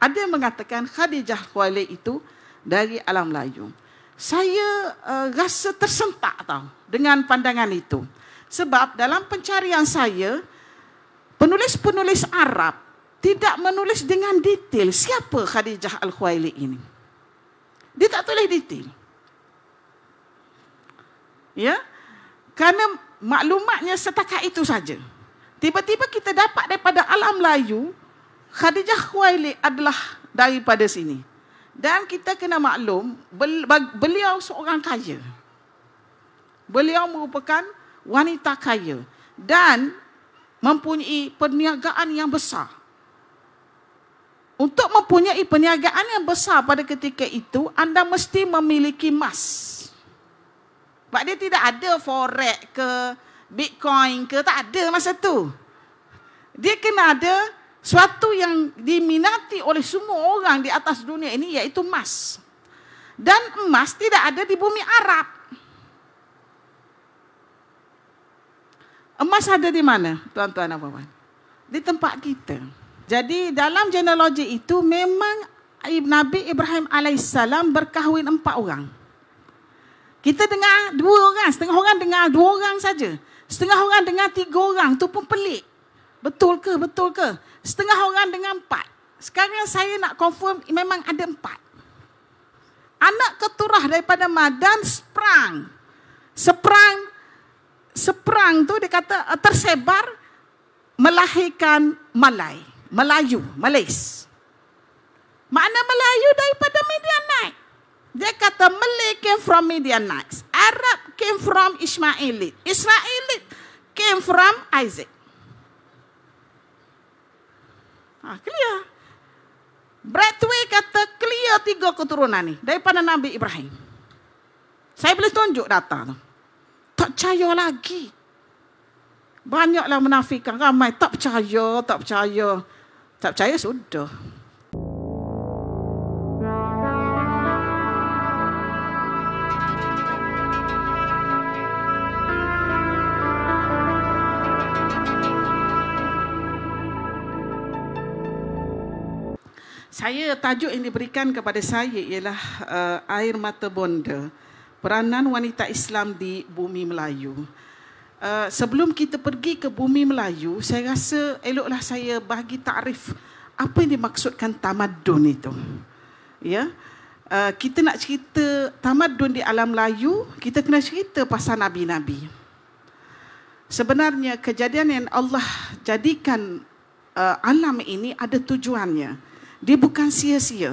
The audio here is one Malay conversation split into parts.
ada yang mengatakan Khadijah Khuwailid itu dari alam Melayu. Saya uh, rasa tersentak tahu dengan pandangan itu. Sebab dalam pencarian saya, penulis-penulis Arab tidak menulis dengan detail siapa Khadijah Al-Khuwailid ini. Dia tak tulis detail. Ya? Karena maklumatnya setakat itu saja. Tiba-tiba kita dapat daripada alam Melayu, Khadijah Khuwailid adalah daripada sini. Dan kita kena maklum, beliau seorang kaya. Beliau merupakan wanita kaya dan mempunyai perniagaan yang besar. Untuk mempunyai perniagaan yang besar pada ketika itu, anda mesti memiliki emas. Sebab dia tidak ada forex ke, bitcoin ke, tak ada masa tu. Dia kena ada suatu yang diminati oleh semua orang di atas dunia ini yaitu emas. Dan emas tidak ada di bumi Arab. Emas ada di mana, tuan-tuan dan puan-puan? Di tempat kita. Jadi dalam genealogi itu memang Nabi Ibrahim AS berkahwin empat orang. Kita dengar dua orang, setengah orang dengar dua orang saja. Setengah orang dengar tiga orang, tu pun pelik. Betul ke? Betul ke? Setengah orang dengan empat. Sekarang saya nak confirm memang ada empat. Anak keturah daripada Madan Sprang. Sprang Sprang tu dia kata eh, tersebar melahirkan Malai, Melayu, Malays. Mana Melayu daripada Midianite? Dia kata Malay came from Midianites. Arab came from Ishmaelit. Israelit came from Isaac. Ah, clear. Bradway kata clear tiga keturunan ni daripada Nabi Ibrahim. Saya boleh tunjuk data tu. Tak percaya lagi. Banyaklah menafikan ramai. Tak percaya, tak percaya. Tak percaya sudah. saya tajuk yang diberikan kepada saya ialah uh, air mata bonda peranan wanita Islam di bumi Melayu. Uh, sebelum kita pergi ke bumi Melayu, saya rasa eloklah saya bagi takrif apa yang dimaksudkan tamadun itu. Ya. Yeah? Uh, kita nak cerita tamadun di alam Melayu, kita kena cerita pasal nabi-nabi. Sebenarnya kejadian yang Allah jadikan uh, alam ini ada tujuannya dia bukan sia-sia.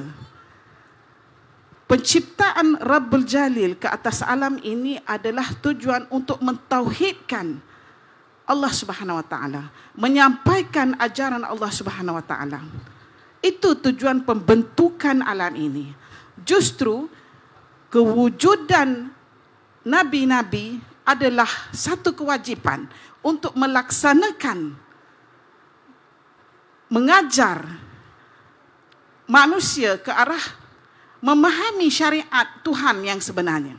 Penciptaan Rabbul Jalil ke atas alam ini adalah tujuan untuk mentauhidkan Allah Subhanahu Wa Taala, menyampaikan ajaran Allah Subhanahu Wa Taala. Itu tujuan pembentukan alam ini. Justru kewujudan nabi-nabi adalah satu kewajipan untuk melaksanakan mengajar manusia ke arah memahami syariat Tuhan yang sebenarnya.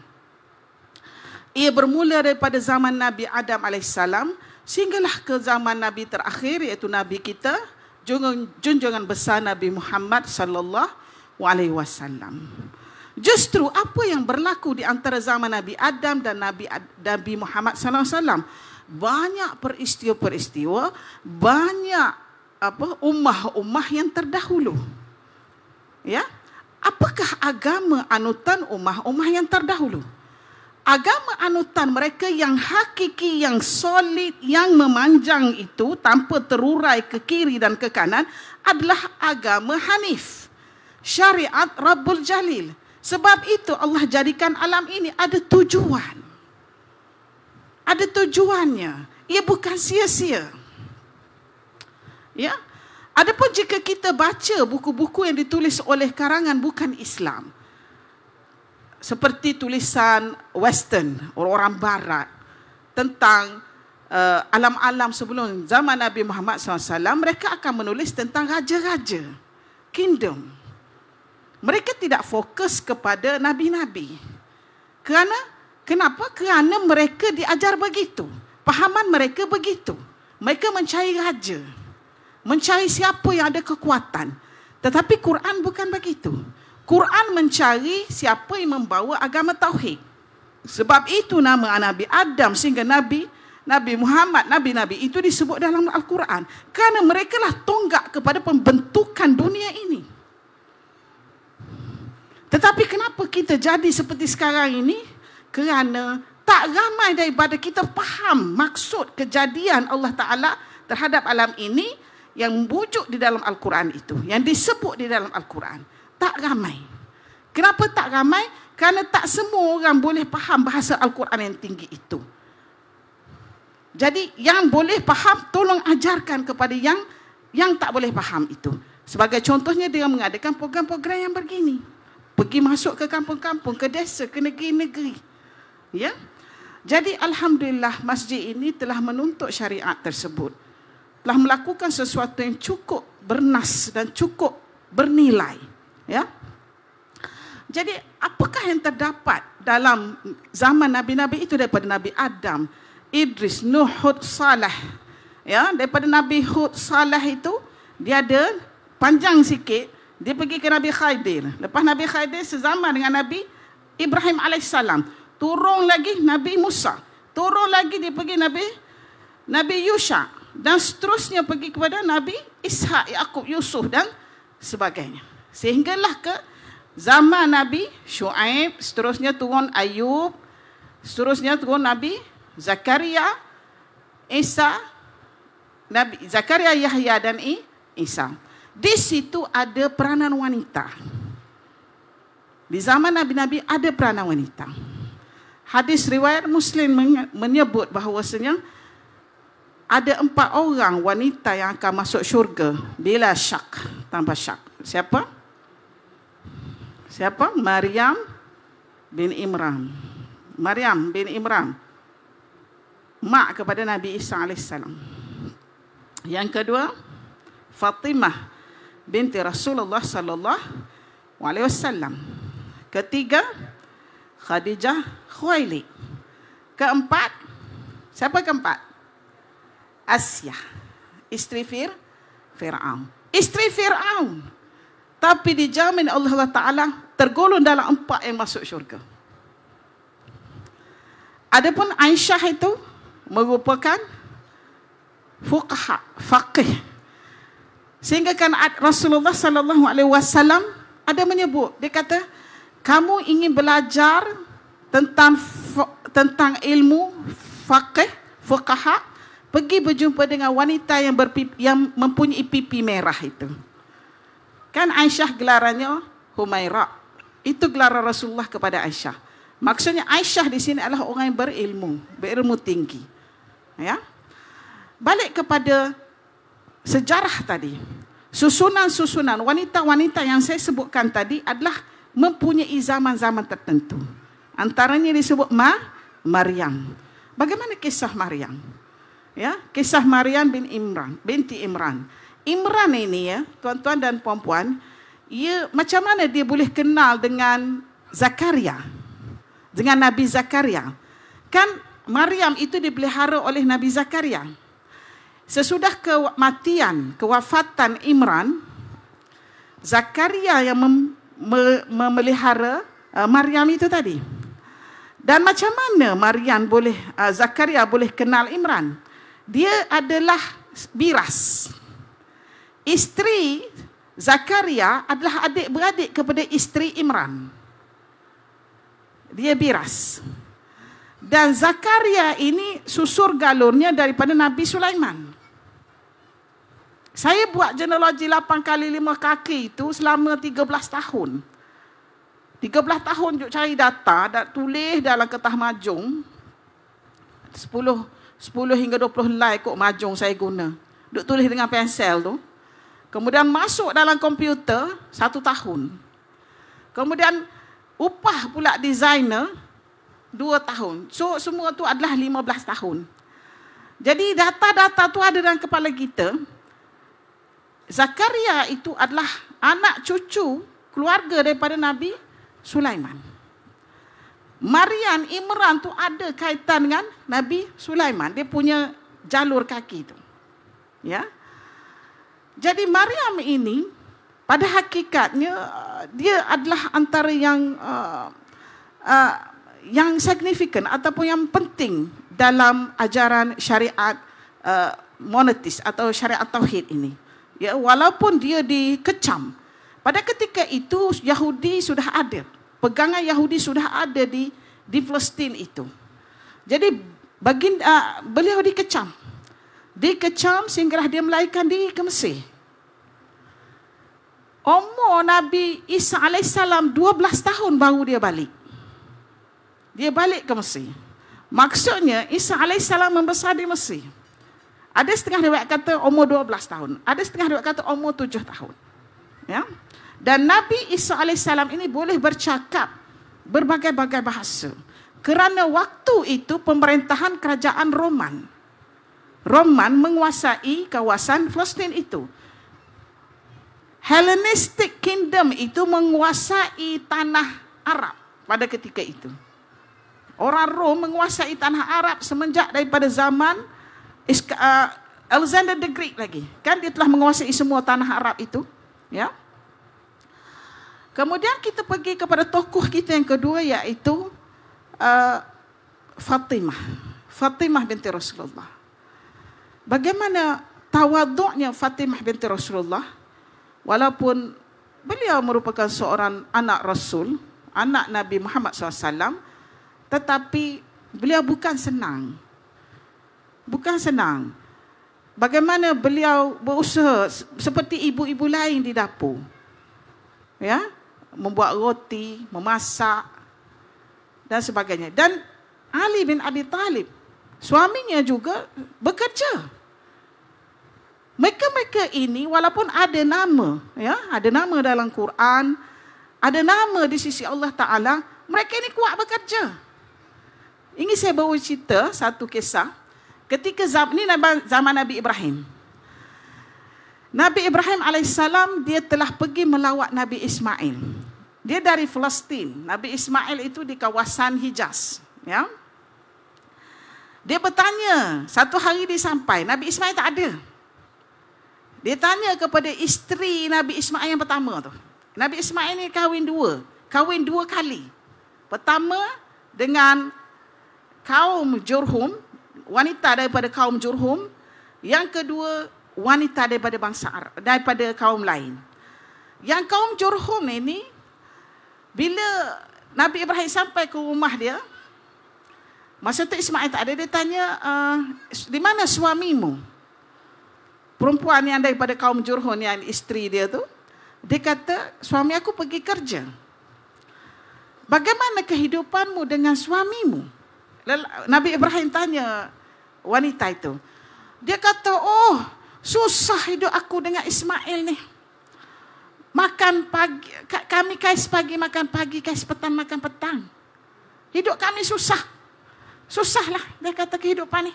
Ia bermula daripada zaman Nabi Adam AS sehinggalah ke zaman Nabi terakhir iaitu Nabi kita junjungan besar Nabi Muhammad sallallahu alaihi wasallam. Justru apa yang berlaku di antara zaman Nabi Adam dan Nabi Nabi Muhammad sallallahu alaihi wasallam banyak peristiwa-peristiwa, banyak apa ummah-ummah yang terdahulu ya apakah agama anutan umah-umah yang terdahulu agama anutan mereka yang hakiki yang solid yang memanjang itu tanpa terurai ke kiri dan ke kanan adalah agama hanif syariat rabbul jalil sebab itu Allah jadikan alam ini ada tujuan ada tujuannya ia bukan sia-sia ya Adapun jika kita baca buku-buku yang ditulis oleh karangan bukan Islam seperti tulisan western orang-orang barat tentang uh, alam-alam sebelum zaman Nabi Muhammad SAW mereka akan menulis tentang raja-raja kingdom mereka tidak fokus kepada nabi-nabi kerana kenapa kerana mereka diajar begitu pahaman mereka begitu mereka mencari raja mencari siapa yang ada kekuatan. Tetapi Quran bukan begitu. Quran mencari siapa yang membawa agama tauhid. Sebab itu nama Nabi Adam sehingga Nabi Nabi Muhammad, Nabi-Nabi itu disebut dalam Al-Quran. Kerana lah tonggak kepada pembentukan dunia ini. Tetapi kenapa kita jadi seperti sekarang ini? Kerana tak ramai daripada kita faham maksud kejadian Allah Ta'ala terhadap alam ini yang bujuk di dalam Al-Quran itu, yang disebut di dalam Al-Quran, tak ramai. Kenapa tak ramai? Kerana tak semua orang boleh faham bahasa Al-Quran yang tinggi itu. Jadi yang boleh faham, tolong ajarkan kepada yang yang tak boleh faham itu. Sebagai contohnya dengan mengadakan program-program yang begini. Pergi masuk ke kampung-kampung, ke desa, ke negeri-negeri. Ya? Jadi Alhamdulillah masjid ini telah menuntut syariat tersebut telah melakukan sesuatu yang cukup bernas dan cukup bernilai ya jadi apakah yang terdapat dalam zaman nabi-nabi itu daripada nabi Adam Idris Nuh Hud Saleh ya daripada nabi Hud Saleh itu dia ada panjang sikit dia pergi ke nabi Khadir lepas nabi Khadir sezaman dengan nabi Ibrahim alaihissalam turun lagi nabi Musa turun lagi dia pergi nabi Nabi Yusha dan seterusnya pergi kepada Nabi Ishak, Yakub, Yusuf dan sebagainya. Sehinggalah ke zaman Nabi Shu'aib, seterusnya turun Ayub, seterusnya turun Nabi Zakaria, Isa, Nabi Zakaria, Yahya dan I, Isa. Di situ ada peranan wanita. Di zaman Nabi-Nabi ada peranan wanita. Hadis riwayat Muslim menyebut bahawasanya... sebenarnya ada empat orang wanita yang akan masuk syurga bila syak tanpa syak siapa siapa Maryam bin Imran Maryam bin Imran mak kepada Nabi Isa AS yang kedua Fatimah binti Rasulullah sallallahu alaihi wasallam ketiga Khadijah Khuwailid keempat siapa keempat Asia. Istri Fir, Fir'aun. Istri Fir'aun. Tapi dijamin Allah Ta'ala tergolong dalam empat yang masuk syurga. Adapun Aisyah itu merupakan fuqaha, faqih. Sehingga kan Rasulullah sallallahu alaihi wasallam ada menyebut, dia kata, "Kamu ingin belajar tentang tentang ilmu faqih, fuqaha, pergi berjumpa dengan wanita yang berpipi, yang mempunyai pipi merah itu. Kan Aisyah gelarannya Humaira. Itu gelar Rasulullah kepada Aisyah. Maksudnya Aisyah di sini adalah orang yang berilmu, berilmu tinggi. Ya. Balik kepada sejarah tadi. Susunan-susunan wanita-wanita yang saya sebutkan tadi adalah mempunyai zaman-zaman tertentu. Antaranya disebut Ma Maryam. Bagaimana kisah Maryam? ya kisah Marian bin Imran binti Imran Imran ini ya tuan-tuan dan puan-puan ia ya, macam mana dia boleh kenal dengan Zakaria dengan Nabi Zakaria kan Maryam itu dipelihara oleh Nabi Zakaria sesudah kematian kewafatan Imran Zakaria yang mem- me- memelihara uh, Maryam itu tadi dan macam mana Maryam boleh uh, Zakaria boleh kenal Imran dia adalah biras. Isteri Zakaria adalah adik-beradik kepada isteri Imran. Dia biras. Dan Zakaria ini susur galurnya daripada Nabi Sulaiman. Saya buat genealogi 8 kali 5 kaki itu selama 13 tahun. 13 tahun juga cari data dan tulis dalam kertas majung. 10 hingga 20 helai kot majung saya guna. Duk tulis dengan pensel tu. Kemudian masuk dalam komputer satu tahun. Kemudian upah pula designer dua tahun. So semua tu adalah 15 tahun. Jadi data-data tu ada dalam kepala kita. Zakaria itu adalah anak cucu keluarga daripada Nabi Sulaiman. Marian Imran tu ada kaitan dengan Nabi Sulaiman. Dia punya jalur kaki tu. Ya. Jadi Maryam ini pada hakikatnya uh, dia adalah antara yang uh, uh, yang signifikan ataupun yang penting dalam ajaran syariat uh, monetis atau syariat tauhid ini. Ya, walaupun dia dikecam. Pada ketika itu Yahudi sudah ada pegangan Yahudi sudah ada di di Palestin itu. Jadi baginda uh, beliau dikecam. Dikecam sehingga dia melahirkan di ke Mesir. Umur Nabi Isa AS 12 tahun baru dia balik. Dia balik ke Mesir. Maksudnya Isa AS membesar di Mesir. Ada setengah riwayat kata umur 12 tahun. Ada setengah riwayat kata umur 7 tahun. Ya. Dan Nabi Isa AS ini boleh bercakap berbagai-bagai bahasa. Kerana waktu itu pemerintahan kerajaan Roman. Roman menguasai kawasan Palestin itu. Hellenistic Kingdom itu menguasai tanah Arab pada ketika itu. Orang Rom menguasai tanah Arab semenjak daripada zaman uh, Alexander the Great lagi. Kan dia telah menguasai semua tanah Arab itu. Ya. Yeah? Kemudian kita pergi kepada tokoh kita yang kedua iaitu uh, Fatimah. Fatimah binti Rasulullah. Bagaimana tawaduknya Fatimah binti Rasulullah walaupun beliau merupakan seorang anak Rasul, anak Nabi Muhammad SAW tetapi beliau bukan senang. Bukan senang. Bagaimana beliau berusaha seperti ibu-ibu lain di dapur. Ya, membuat roti, memasak dan sebagainya. Dan Ali bin Abi Talib, suaminya juga bekerja. Mereka-mereka ini walaupun ada nama, ya, ada nama dalam Quran, ada nama di sisi Allah Ta'ala, mereka ini kuat bekerja. Ini saya bawa cerita satu kisah. Ketika zaman, ini zaman Nabi Ibrahim. Nabi Ibrahim AS, dia telah pergi melawat Nabi Ismail dia dari Palestin. Nabi Ismail itu di kawasan Hijaz, ya. Dia bertanya, satu hari dia sampai, Nabi Ismail tak ada. Dia tanya kepada isteri Nabi Ismail yang pertama tu. Nabi Ismail ni kahwin dua, kahwin dua kali. Pertama dengan kaum Jurhum, wanita daripada kaum Jurhum, yang kedua wanita daripada bangsa daripada kaum lain. Yang kaum Jurhum ini bila Nabi Ibrahim sampai ke rumah dia, masa tu Ismail tak ada, dia tanya, ah, di mana suamimu? Perempuan yang daripada kaum Jurhun, yang isteri dia tu, dia kata, suami aku pergi kerja. Bagaimana kehidupanmu dengan suamimu? Nabi Ibrahim tanya wanita itu. Dia kata, oh susah hidup aku dengan Ismail ni. Makan pagi, kami kais pagi makan pagi, kais petang makan petang. Hidup kami susah. Susahlah dia kata kehidupan ni.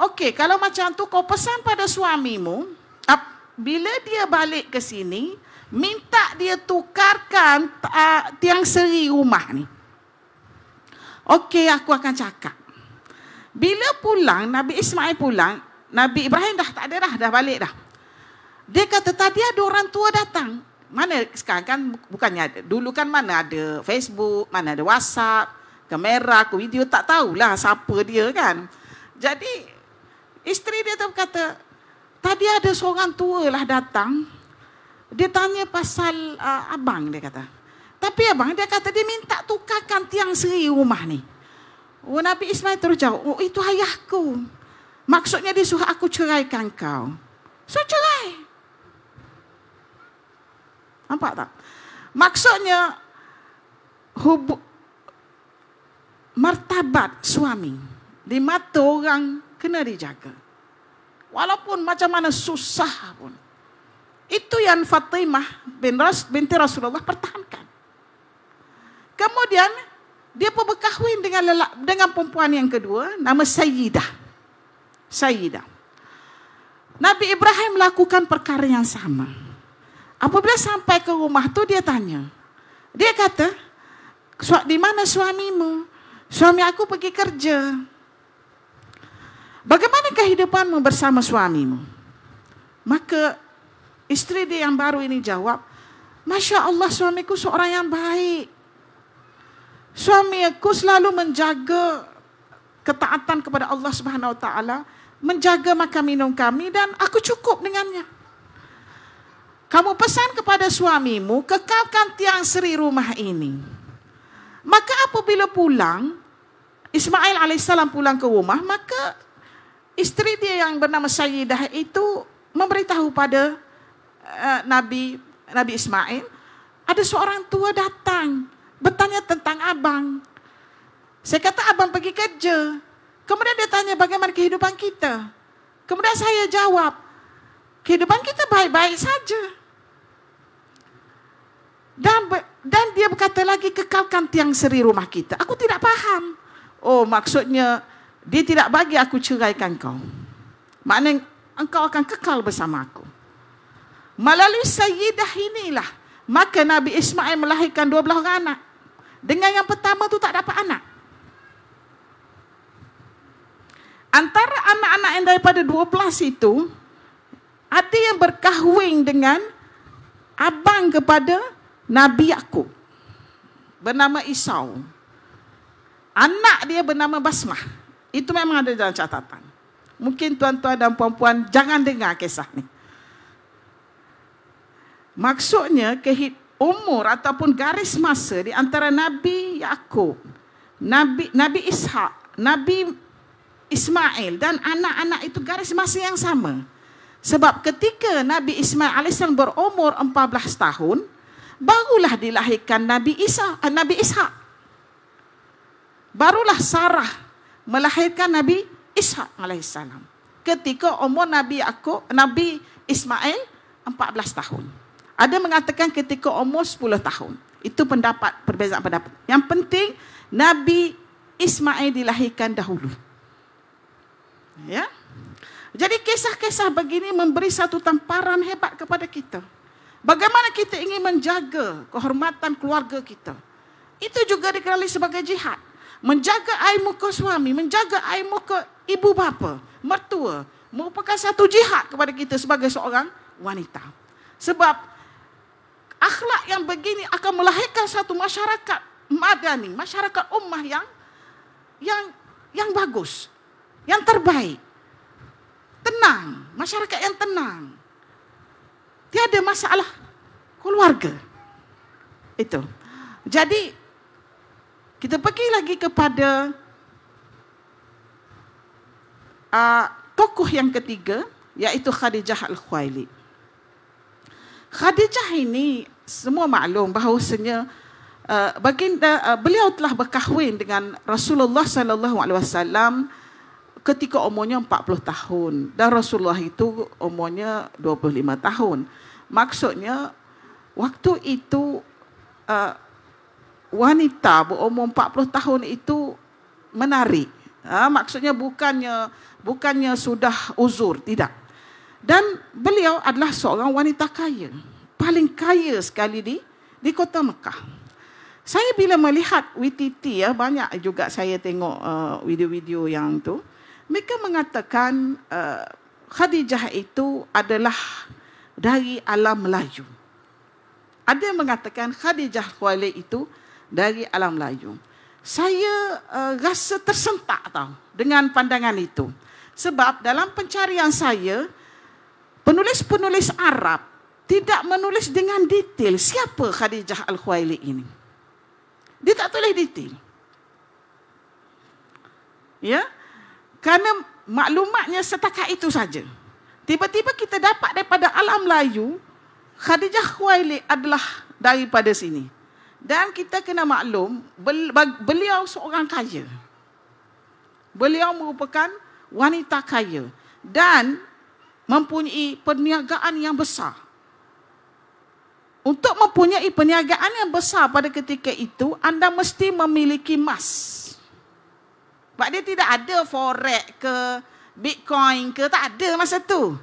Okey, kalau macam tu kau pesan pada suamimu, ap, bila dia balik ke sini, minta dia tukarkan uh, tiang seri rumah ni. Okey, aku akan cakap. Bila pulang, Nabi Ismail pulang, Nabi Ibrahim dah tak ada dah, dah balik dah. Dia kata tadi ada orang tua datang. Mana sekarang kan bukannya ada. Dulu kan mana ada Facebook, mana ada WhatsApp, kamera, aku video tak tahulah siapa dia kan. Jadi isteri dia tu kata tadi ada seorang tua lah datang. Dia tanya pasal uh, abang dia kata. Tapi abang dia kata dia minta tukarkan tiang seri rumah ni. Oh, Nabi Ismail terus jawab, oh, itu ayahku. Maksudnya dia suruh aku ceraikan kau. So cerai. Nampak tak? Maksudnya hubu- martabat suami di mata orang kena dijaga. Walaupun macam mana susah pun. Itu yang Fatimah bin Ras, binti Rasulullah pertahankan. Kemudian dia pun berkahwin dengan lelak, dengan perempuan yang kedua nama Sayyidah. Sayyidah. Nabi Ibrahim melakukan perkara yang sama. Apabila sampai ke rumah tu dia tanya. Dia kata, di mana suamimu? Suami aku pergi kerja. Bagaimana kehidupanmu bersama suamimu? Maka istri dia yang baru ini jawab, Masya Allah suamiku seorang yang baik. Suamiku selalu menjaga ketaatan kepada Allah Subhanahu Wa Taala, menjaga makan minum kami dan aku cukup dengannya kamu pesan kepada suamimu, kekalkan tiang seri rumah ini. Maka apabila pulang, Ismail AS pulang ke rumah, maka istri dia yang bernama Sayyidah itu memberitahu pada eh, Nabi Nabi Ismail, ada seorang tua datang bertanya tentang abang. Saya kata abang pergi kerja. Kemudian dia tanya bagaimana kehidupan kita. Kemudian saya jawab, kehidupan kita baik-baik saja. Dan dan dia berkata lagi kekalkan tiang seri rumah kita. Aku tidak faham. Oh, maksudnya dia tidak bagi aku ceraikan kau. Maknanya engkau akan kekal bersama aku. Melalui Sayyidah inilah maka Nabi Ismail melahirkan 12 orang anak. Dengan yang pertama tu tak dapat anak. Antara anak-anak yang daripada 12 itu, ada yang berkahwin dengan abang kepada Nabi Yaakob bernama Isau. Anak dia bernama Basmah. Itu memang ada dalam catatan. Mungkin tuan-tuan dan puan-puan jangan dengar kisah ni. Maksudnya kehid umur ataupun garis masa di antara Nabi Yakub, Nabi Nabi Ishak, Nabi Ismail dan anak-anak itu garis masa yang sama. Sebab ketika Nabi Ismail AS berumur 14 tahun, barulah dilahirkan Nabi Isa, eh, Nabi Ishak. Barulah Sarah melahirkan Nabi Ishak AS. Ketika umur Nabi aku, Nabi Ismail 14 tahun. Ada mengatakan ketika umur 10 tahun. Itu pendapat, perbezaan pendapat. Yang penting, Nabi Ismail dilahirkan dahulu. Ya? Jadi kisah-kisah begini memberi satu tamparan hebat kepada kita. Bagaimana kita ingin menjaga kehormatan keluarga kita. Itu juga dikenali sebagai jihad. Menjaga air muka suami, menjaga air muka ibu bapa, mertua. Merupakan satu jihad kepada kita sebagai seorang wanita. Sebab akhlak yang begini akan melahirkan satu masyarakat madani, masyarakat ummah yang yang yang bagus, yang terbaik tenang, masyarakat yang tenang. Tiada masalah keluarga. Itu. Jadi kita pergi lagi kepada uh, tokoh yang ketiga iaitu Khadijah Al-Khuwailid. Khadijah ini semua maklum bahawasanya uh, baginda uh, beliau telah berkahwin dengan Rasulullah sallallahu alaihi wasallam ketika umurnya 40 tahun dan Rasulullah itu umurnya 25 tahun. Maksudnya waktu itu uh, wanita berumur 40 tahun itu menarik. Ha, maksudnya bukannya bukannya sudah uzur, tidak. Dan beliau adalah seorang wanita kaya. Paling kaya sekali di di kota Mekah. Saya bila melihat WTT ya banyak juga saya tengok uh, video-video yang tu mereka mengatakan uh, Khadijah itu adalah dari alam Melayu. Ada yang mengatakan Khadijah Khuwailid itu dari alam Melayu. Saya uh, rasa tersentak tahu dengan pandangan itu. Sebab dalam pencarian saya, penulis-penulis Arab tidak menulis dengan detail siapa Khadijah Al-Khuwailid ini. Dia tak tulis detail. Ya? Kerana maklumatnya setakat itu saja. Tiba-tiba kita dapat daripada alam layu Khadijah Khuwailid adalah daripada sini. Dan kita kena maklum, beliau seorang kaya. Beliau merupakan wanita kaya. Dan mempunyai perniagaan yang besar. Untuk mempunyai perniagaan yang besar pada ketika itu, anda mesti memiliki emas. Sebab dia tidak ada forex ke bitcoin ke tak ada masa tu.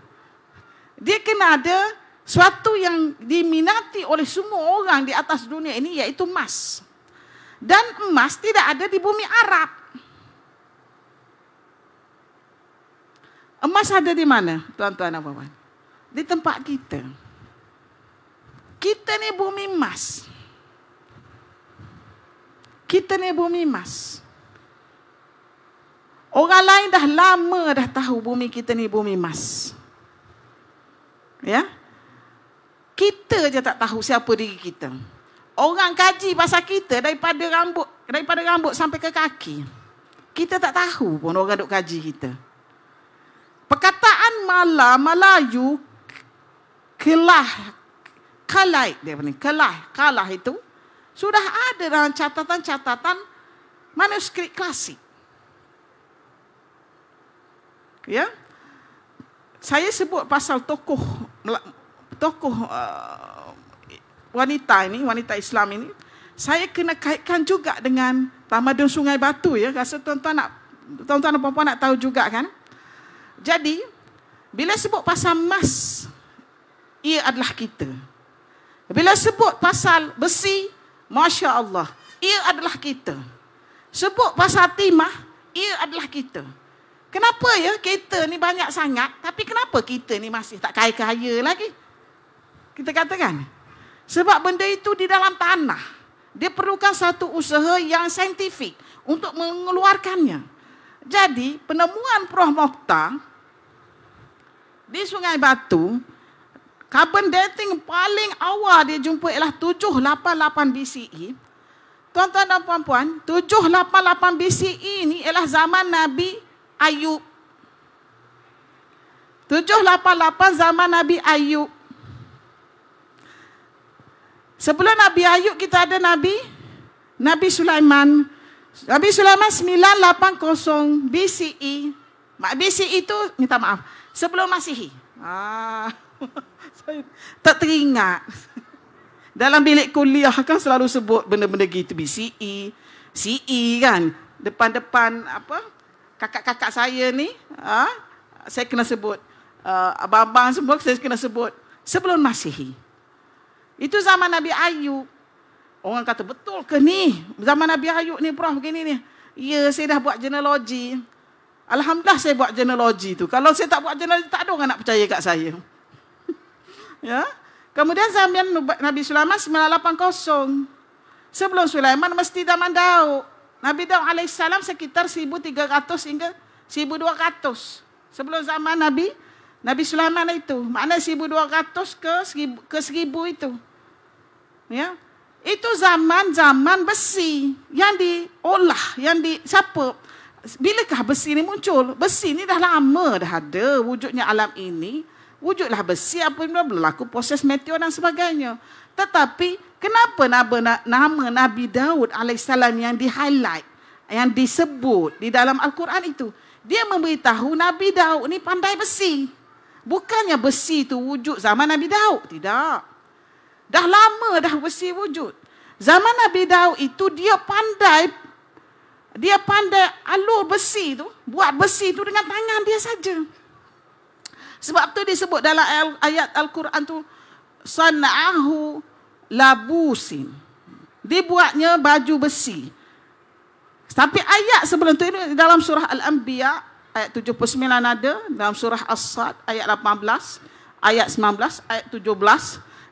Dia kena ada suatu yang diminati oleh semua orang di atas dunia ini iaitu emas. Dan emas tidak ada di bumi Arab. Emas ada di mana, tuan-tuan dan puan-puan? Di tempat kita. Kita ni bumi emas. Kita ni bumi emas. Kita ni bumi emas. Orang lain dah lama dah tahu bumi kita ni bumi emas. Ya? Kita je tak tahu siapa diri kita. Orang kaji pasal kita daripada rambut daripada rambut sampai ke kaki. Kita tak tahu pun orang duk kaji kita. Perkataan mala, Melayu kelah, kalai, dia ni, kelah, kalah itu, sudah ada dalam catatan-catatan manuskrip klasik. Ya. Saya sebut pasal tokoh tokoh uh, wanita ini, wanita Islam ini, saya kena kaitkan juga dengan tamadun Sungai Batu ya. Rasa tuan-tuan nak tuan-tuan dan puan-puan nak tahu juga kan. Jadi bila sebut pasal emas ia adalah kita. Bila sebut pasal besi, Masya Allah, ia adalah kita. Sebut pasal timah, ia adalah kita. Kenapa ya kereta ni banyak sangat tapi kenapa kita ni masih tak kaya-kaya lagi? Kita katakan. Sebab benda itu di dalam tanah. Dia perlukan satu usaha yang saintifik untuk mengeluarkannya. Jadi penemuan Prof. Mokhtar di Sungai Batu, carbon dating paling awal dia jumpa ialah 788 BCE. Tuan-tuan dan puan-puan, 788 BCE ini ialah zaman Nabi Ayub. 788 zaman Nabi Ayub. Sebelum Nabi Ayub kita ada Nabi Nabi Sulaiman. Nabi Sulaiman 980 BCE. Mak BCE itu minta maaf. Sebelum Masihi. Ah. Saya tak teringat. Dalam bilik kuliah kan selalu sebut benda-benda gitu BCE, CE kan. Depan-depan apa? kakak-kakak saya ni, uh, saya kena sebut. Uh, abang-abang semua saya kena sebut. Sebelum Masihi. Itu zaman Nabi Ayub. Orang kata, betul ke ni? Zaman Nabi Ayub ni, prof, begini ni. Ya, saya dah buat genealogi. Alhamdulillah saya buat genealogi tu. Kalau saya tak buat genealogi, tak ada orang nak percaya kat saya. ya. Kemudian zaman Nabi Sulaiman 980. Sebelum Sulaiman mesti zaman Daud. Nabi Daud AS sekitar 1300 hingga 1200. Sebelum zaman Nabi, Nabi Sulaiman itu. Mana 1200 ke 1000, itu. Ya. Itu zaman-zaman besi yang diolah, yang di siapa? Bilakah besi ini muncul? Besi ini dah lama dah ada wujudnya alam ini wujudlah besi apa berlaku proses meteor dan sebagainya. Tetapi kenapa nama, nama Nabi Daud alaihissalam yang di highlight yang disebut di dalam Al-Quran itu dia memberitahu Nabi Daud ni pandai besi. Bukannya besi itu wujud zaman Nabi Daud. Tidak. Dah lama dah besi wujud. Zaman Nabi Daud itu dia pandai dia pandai alur besi itu, buat besi itu dengan tangan dia saja. Sebab tu disebut dalam ayat Al-Quran tu sanahu labusin. Dibuatnya baju besi. Tapi ayat sebelum tu dalam surah Al-Anbiya ayat 79 ada, dalam surah As-Sad ayat 18, ayat 19, ayat 17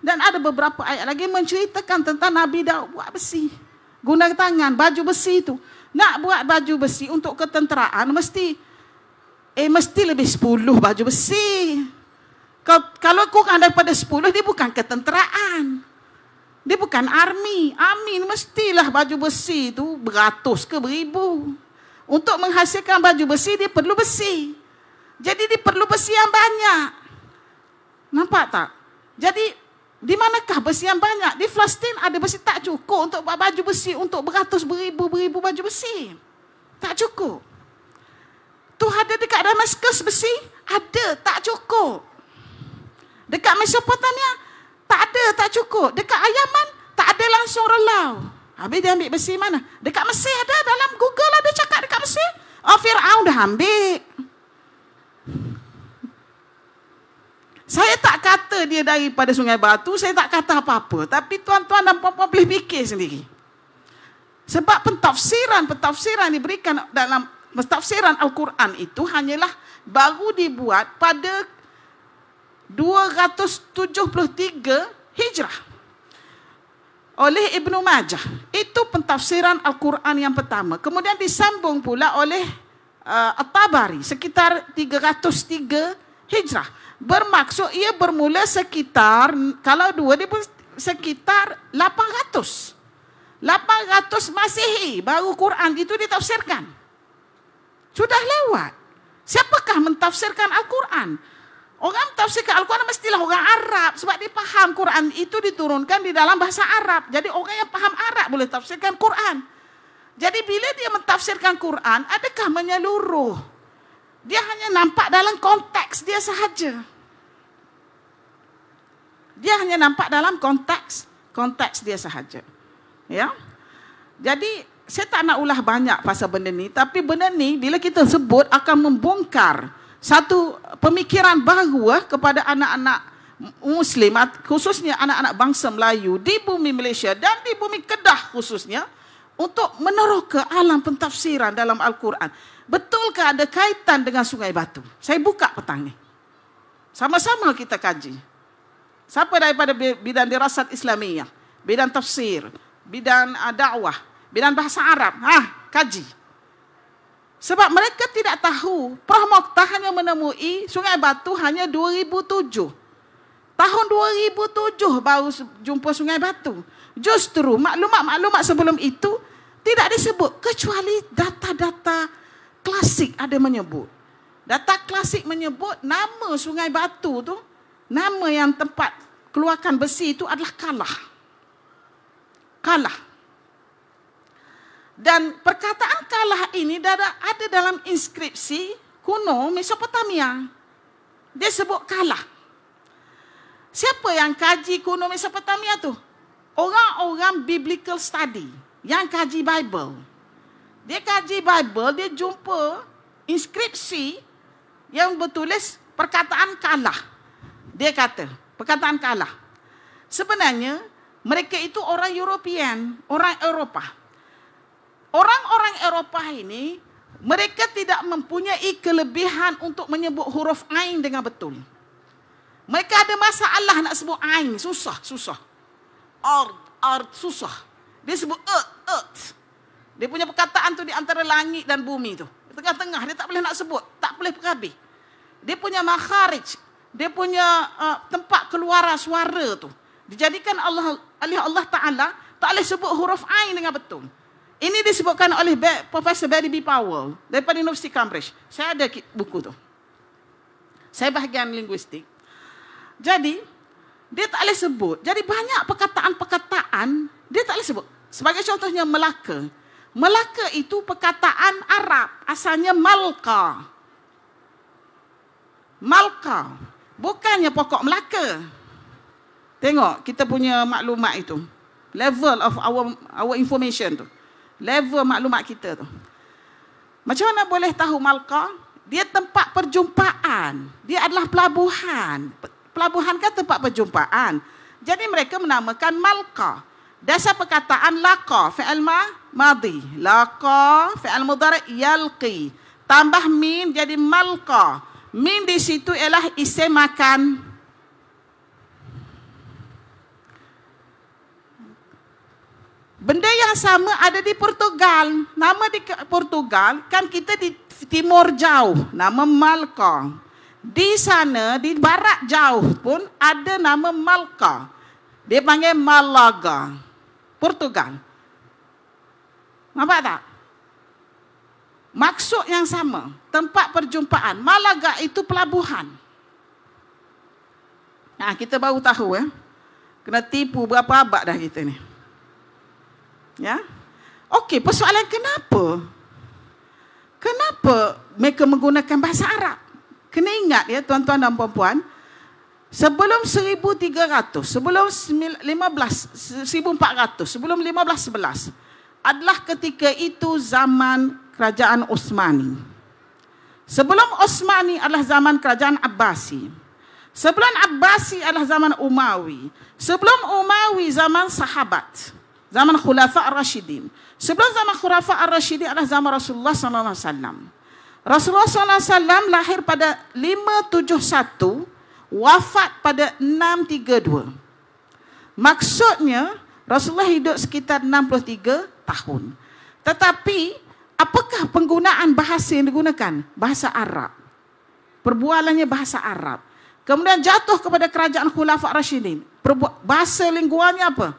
dan ada beberapa ayat lagi menceritakan tentang Nabi Daud buat besi. Guna tangan, baju besi itu. Nak buat baju besi untuk ketenteraan mesti Eh mesti lebih 10 baju besi. Kalau, kalau kurang daripada 10 dia bukan ketenteraan. Dia bukan army. Amin mestilah baju besi itu beratus ke beribu. Untuk menghasilkan baju besi dia perlu besi. Jadi dia perlu besi yang banyak. Nampak tak? Jadi di manakah besi yang banyak? Di Palestin ada besi tak cukup untuk buat baju besi untuk beratus beribu-beribu baju besi. Tak cukup tu ada dekat Damascus besi? Ada, tak cukup. Dekat Mesopotamia, tak ada, tak cukup. Dekat Ayaman, tak ada langsung relau. Habis dia ambil besi mana? Dekat Mesir ada, dalam Google lah dia cakap dekat Mesir. Oh, Fir'aun dah ambil. Saya tak kata dia daripada sungai batu, saya tak kata apa-apa. Tapi tuan-tuan dan puan-puan boleh fikir sendiri. Sebab pentafsiran, pentafsiran diberikan dalam Tafsiran Al-Quran itu hanyalah baru dibuat pada 273 Hijrah oleh Ibn Majah. Itu pentafsiran Al-Quran yang pertama. Kemudian disambung pula oleh uh, At-Tabari sekitar 303 Hijrah. Bermaksud ia bermula sekitar, kalau dua dia pun sekitar 800. 800 Masihi baru Quran itu ditafsirkan sudah lewat. Siapakah mentafsirkan Al-Quran? Orang mentafsirkan Al-Quran mestilah orang Arab. Sebab dia faham Quran itu diturunkan di dalam bahasa Arab. Jadi orang yang faham Arab boleh tafsirkan al Quran. Jadi bila dia mentafsirkan al Quran, adakah menyeluruh? Dia hanya nampak dalam konteks dia sahaja. Dia hanya nampak dalam konteks konteks dia sahaja. Ya. Jadi saya tak nak ulah banyak pasal benda ni tapi benda ni bila kita sebut akan membongkar satu pemikiran baru eh, kepada anak-anak muslim khususnya anak-anak bangsa Melayu di bumi Malaysia dan di bumi Kedah khususnya untuk meneroka alam pentafsiran dalam Al-Quran. Betulkah ada kaitan dengan Sungai Batu? Saya buka petang ni. Sama-sama kita kaji. Siapa daripada bidang dirasat Islamiah, bidang tafsir, bidang ah, dakwah, bidang bahasa Arab. ah kaji. Sebab mereka tidak tahu Prof. Mokhtar hanya menemui Sungai Batu hanya 2007. Tahun 2007 baru jumpa Sungai Batu. Justru maklumat-maklumat sebelum itu tidak disebut kecuali data-data klasik ada menyebut. Data klasik menyebut nama Sungai Batu tu, nama yang tempat keluarkan besi itu adalah Kalah. Kalah. Dan perkataan kalah ini ada dalam inskripsi kuno Mesopotamia. Dia sebut kalah. Siapa yang kaji kuno Mesopotamia tu? Orang-orang biblical study yang kaji Bible. Dia kaji Bible, dia jumpa inskripsi yang bertulis perkataan kalah. Dia kata, perkataan kalah. Sebenarnya mereka itu orang European, orang Eropah orang-orang Eropah ini mereka tidak mempunyai kelebihan untuk menyebut huruf ain dengan betul. Mereka ada masalah nak sebut ain, susah, susah. Ar, ar, susah. Dia sebut ut, e, e, ut. Dia punya perkataan tu di antara langit dan bumi tu. Tengah-tengah, dia tak boleh nak sebut. Tak boleh perkabi. Dia punya makharij. Dia punya uh, tempat keluar suara tu. Dijadikan Allah, Allah Ta'ala tak boleh sebut huruf ain dengan betul. Ini disebutkan oleh Profesor Barry B. Powell daripada Universiti Cambridge. Saya ada buku tu. Saya bahagian linguistik. Jadi, dia tak boleh sebut. Jadi banyak perkataan-perkataan, dia tak boleh sebut. Sebagai contohnya Melaka. Melaka itu perkataan Arab. Asalnya Malka. Malka. Bukannya pokok Melaka. Tengok kita punya maklumat itu. Level of our our information tu level maklumat kita tu. Macam mana boleh tahu Malka? Dia tempat perjumpaan. Dia adalah pelabuhan. Pelabuhan kan tempat perjumpaan. Jadi mereka menamakan Malka. Dasar perkataan laka, fi'al ma, madi. Laka, fi'al mudara, yalqi. Tambah min jadi malka. Min di situ ialah isim makan. Benda yang sama ada di Portugal. Nama di Portugal kan kita di timur jauh. Nama Malka. Di sana, di barat jauh pun ada nama Malka. Dia panggil Malaga. Portugal. Nampak tak? Maksud yang sama. Tempat perjumpaan. Malaga itu pelabuhan. Nah, kita baru tahu ya. Kena tipu berapa abad dah kita ni. Ya. Okey, persoalan kenapa? Kenapa mereka menggunakan bahasa Arab? Kena ingat ya tuan-tuan dan puan-puan, sebelum 1300, sebelum 15 1400, sebelum 1511 adalah ketika itu zaman kerajaan Osmani. Sebelum Osmani adalah zaman kerajaan Abbasi. Sebelum Abbasi adalah zaman Umawi. Sebelum Umawi zaman sahabat zaman khulafa ar-rasyidin. Sebelum zaman khulafa ar-rasyidin adalah zaman Rasulullah sallallahu alaihi wasallam. Rasulullah sallallahu alaihi wasallam lahir pada 571, wafat pada 632. Maksudnya Rasulullah hidup sekitar 63 tahun. Tetapi apakah penggunaan bahasa yang digunakan? Bahasa Arab. Perbualannya bahasa Arab. Kemudian jatuh kepada kerajaan Khulafa Rashidin. bahasa lingguanya apa?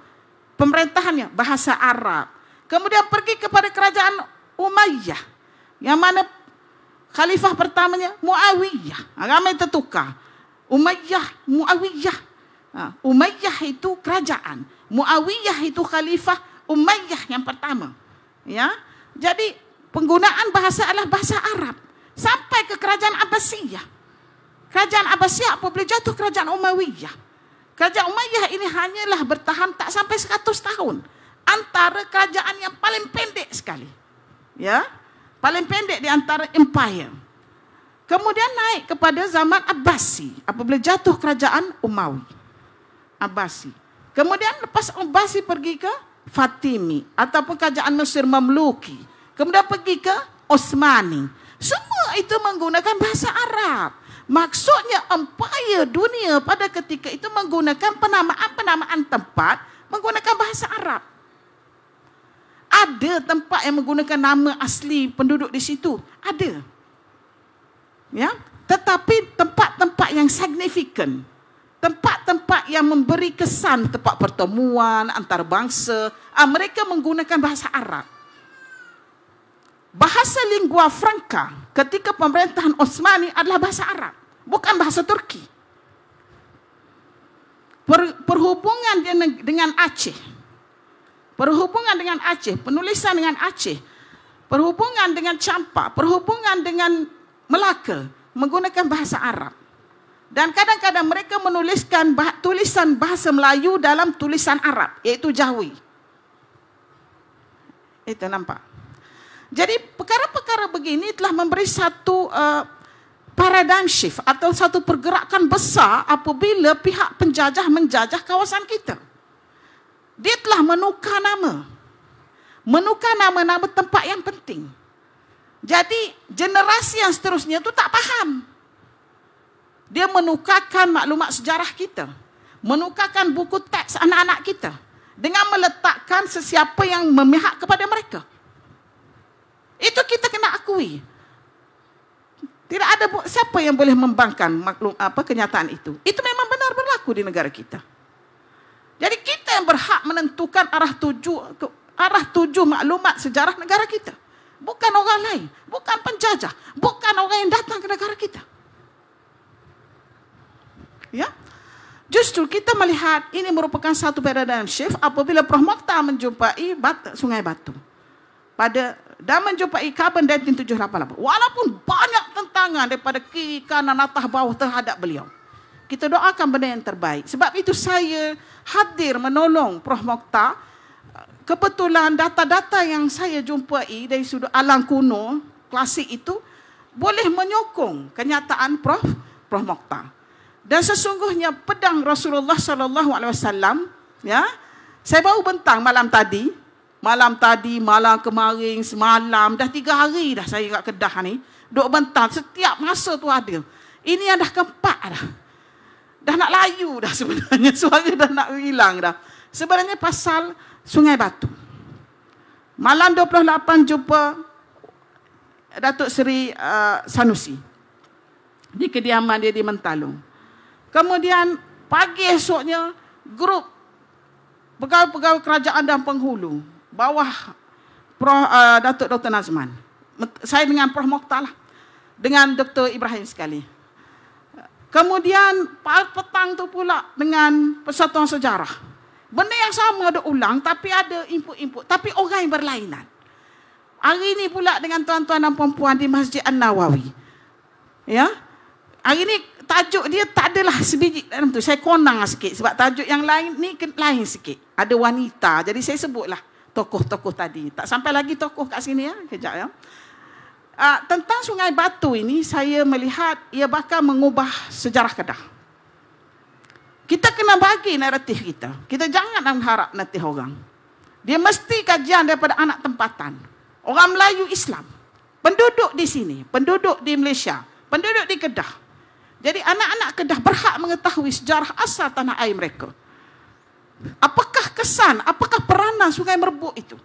pemerintahannya bahasa Arab. Kemudian pergi kepada kerajaan Umayyah. Yang mana khalifah pertamanya Muawiyah. Agama ha, itu tukar. Umayyah, Muawiyah. Ha, Umayyah itu kerajaan. Muawiyah itu khalifah Umayyah yang pertama. Ya. Jadi penggunaan bahasa adalah bahasa Arab. Sampai ke kerajaan Abbasiyah. Kerajaan Abbasiyah apa boleh jatuh kerajaan Umayyah. Kerajaan Umayyah ini hanyalah bertahan tak sampai 100 tahun. Antara kerajaan yang paling pendek sekali. Ya. Paling pendek di antara empire. Kemudian naik kepada zaman Abbasi apabila jatuh kerajaan Umawi. Abbasi. Kemudian lepas Abbasi pergi ke Fatimi ataupun kerajaan Mesir Mamluki. Kemudian pergi ke Osmani. Semua itu menggunakan bahasa Arab. Maksudnya empire dunia pada ketika itu menggunakan penamaan-penamaan tempat menggunakan bahasa Arab. Ada tempat yang menggunakan nama asli penduduk di situ. Ada. Ya, tetapi tempat-tempat yang signifikan Tempat-tempat yang memberi kesan tempat pertemuan antar bangsa, ah, mereka menggunakan bahasa Arab. Bahasa lingua franca, ketika pemerintahan Osmani adalah bahasa Arab, bukan bahasa Turki. Per, perhubungan dia dengan Aceh, perhubungan dengan Aceh, penulisan dengan Aceh, perhubungan dengan Champa, perhubungan dengan Melaka menggunakan bahasa Arab. Dan kadang-kadang mereka menuliskan bah, tulisan bahasa Melayu dalam tulisan Arab, iaitu Jawi. Itu nampak. Jadi perkara-perkara begini telah memberi satu uh, paradigm shift atau satu pergerakan besar apabila pihak penjajah menjajah kawasan kita. Dia telah menukar nama. Menukar nama-nama tempat yang penting. Jadi generasi yang seterusnya itu tak faham. Dia menukarkan maklumat sejarah kita. Menukarkan buku teks anak-anak kita. Dengan meletakkan sesiapa yang memihak kepada mereka. Itu kita kena akui. Tidak ada siapa yang boleh membangkan maklum apa kenyataan itu. Itu memang benar berlaku di negara kita. Jadi kita yang berhak menentukan arah tuju arah tuju maklumat sejarah negara kita. Bukan orang lain, bukan penjajah, bukan orang yang datang ke negara kita. Ya. Justru kita melihat ini merupakan satu paradigm shift apabila Prof Mokhtar menjumpai Sungai Batu pada dan menjumpai Kaban Dentin 788. Walaupun banyak tentangan daripada kiri, kanan, atas, bawah terhadap beliau. Kita doakan benda yang terbaik. Sebab itu saya hadir menolong Prof. Mokhtar. Kebetulan data-data yang saya jumpai dari sudut alam kuno klasik itu boleh menyokong kenyataan Prof. Prof. Mokhtar. Dan sesungguhnya pedang Rasulullah SAW, ya, saya baru bentang malam tadi, malam tadi, malam kemarin, semalam, dah tiga hari dah saya kat Kedah ni. Duk bentar, setiap masa tu ada. Ini yang dah keempat dah. Dah nak layu dah sebenarnya, suara dah nak hilang dah. Sebenarnya pasal Sungai Batu. Malam 28 jumpa Datuk Seri uh, Sanusi. Di kediaman dia di Mentalung. Kemudian pagi esoknya, grup pegawai-pegawai kerajaan dan penghulu bawah Prof uh, eh, Datuk Dr Nazman. Saya dengan Prof Mokhtar lah. Dengan Dr Ibrahim sekali. Kemudian petang tu pula dengan persatuan sejarah. Benda yang sama ada ulang tapi ada input-input. Tapi orang yang berlainan. Hari ini pula dengan tuan-tuan dan puan-puan di Masjid An-Nawawi. Ya? Hari ini tajuk dia tak adalah sebiji dalam tu. Saya konang lah sikit sebab tajuk yang lain ni lain sikit. Ada wanita jadi saya sebutlah tokoh-tokoh tadi. Tak sampai lagi tokoh kat sini ya, kejap ya. Uh, tentang Sungai Batu ini saya melihat ia bakal mengubah sejarah Kedah. Kita kena bagi naratif kita. Kita jangan mengharap naratif orang. Dia mesti kajian daripada anak tempatan. Orang Melayu Islam. Penduduk di sini, penduduk di Malaysia, penduduk di Kedah. Jadi anak-anak Kedah berhak mengetahui sejarah asal tanah air mereka. Apakah kesan, apakah peranan sungai merbuk itu?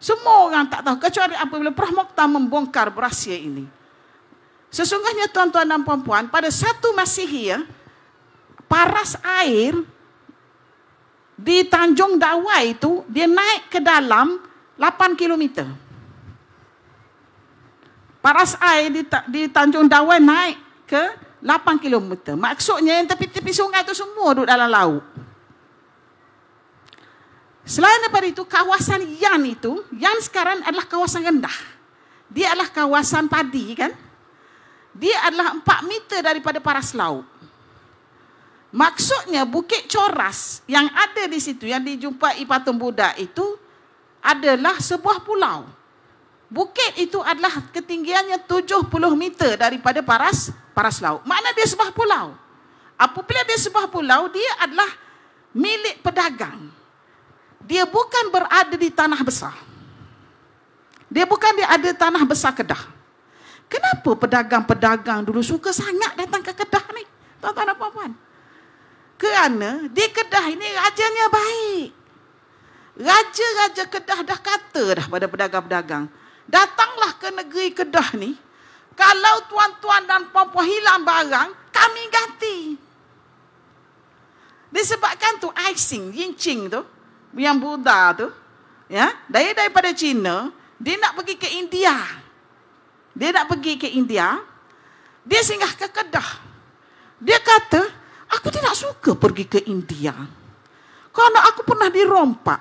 Semua orang tak tahu kecuali apabila Prof. Mokhtar membongkar rahsia ini. Sesungguhnya tuan-tuan dan puan-puan, pada satu Masihi ya, paras air di Tanjung Dawai itu dia naik ke dalam 8 km. Paras air di, di Tanjung Dawai naik ke 8 km. Maksudnya yang tepi-tepi sungai itu semua duduk dalam laut. Selain daripada itu, kawasan Yan itu, Yan sekarang adalah kawasan rendah. Dia adalah kawasan padi kan. Dia adalah 4 meter daripada paras laut. Maksudnya bukit coras yang ada di situ, yang dijumpai patung Buddha itu adalah sebuah pulau. Bukit itu adalah ketinggiannya 70 meter daripada paras paras laut. Mana dia sebuah pulau? Apabila dia sebuah pulau, dia adalah milik pedagang dia bukan berada di tanah besar. Dia bukan dia ada tanah besar Kedah. Kenapa pedagang-pedagang dulu suka sangat datang ke Kedah ni? Tuan-tuan dan puan-puan. Kerana di Kedah ini rajanya baik. Raja-raja Kedah dah kata dah pada pedagang-pedagang. Datanglah ke negeri Kedah ni. Kalau tuan-tuan dan puan-puan hilang barang, kami ganti. Disebabkan tu icing, yincing tu yang Buddha tu, ya, dari daripada China, dia nak pergi ke India. Dia nak pergi ke India. Dia singgah ke Kedah. Dia kata, aku tidak suka pergi ke India. Kerana aku pernah dirompak.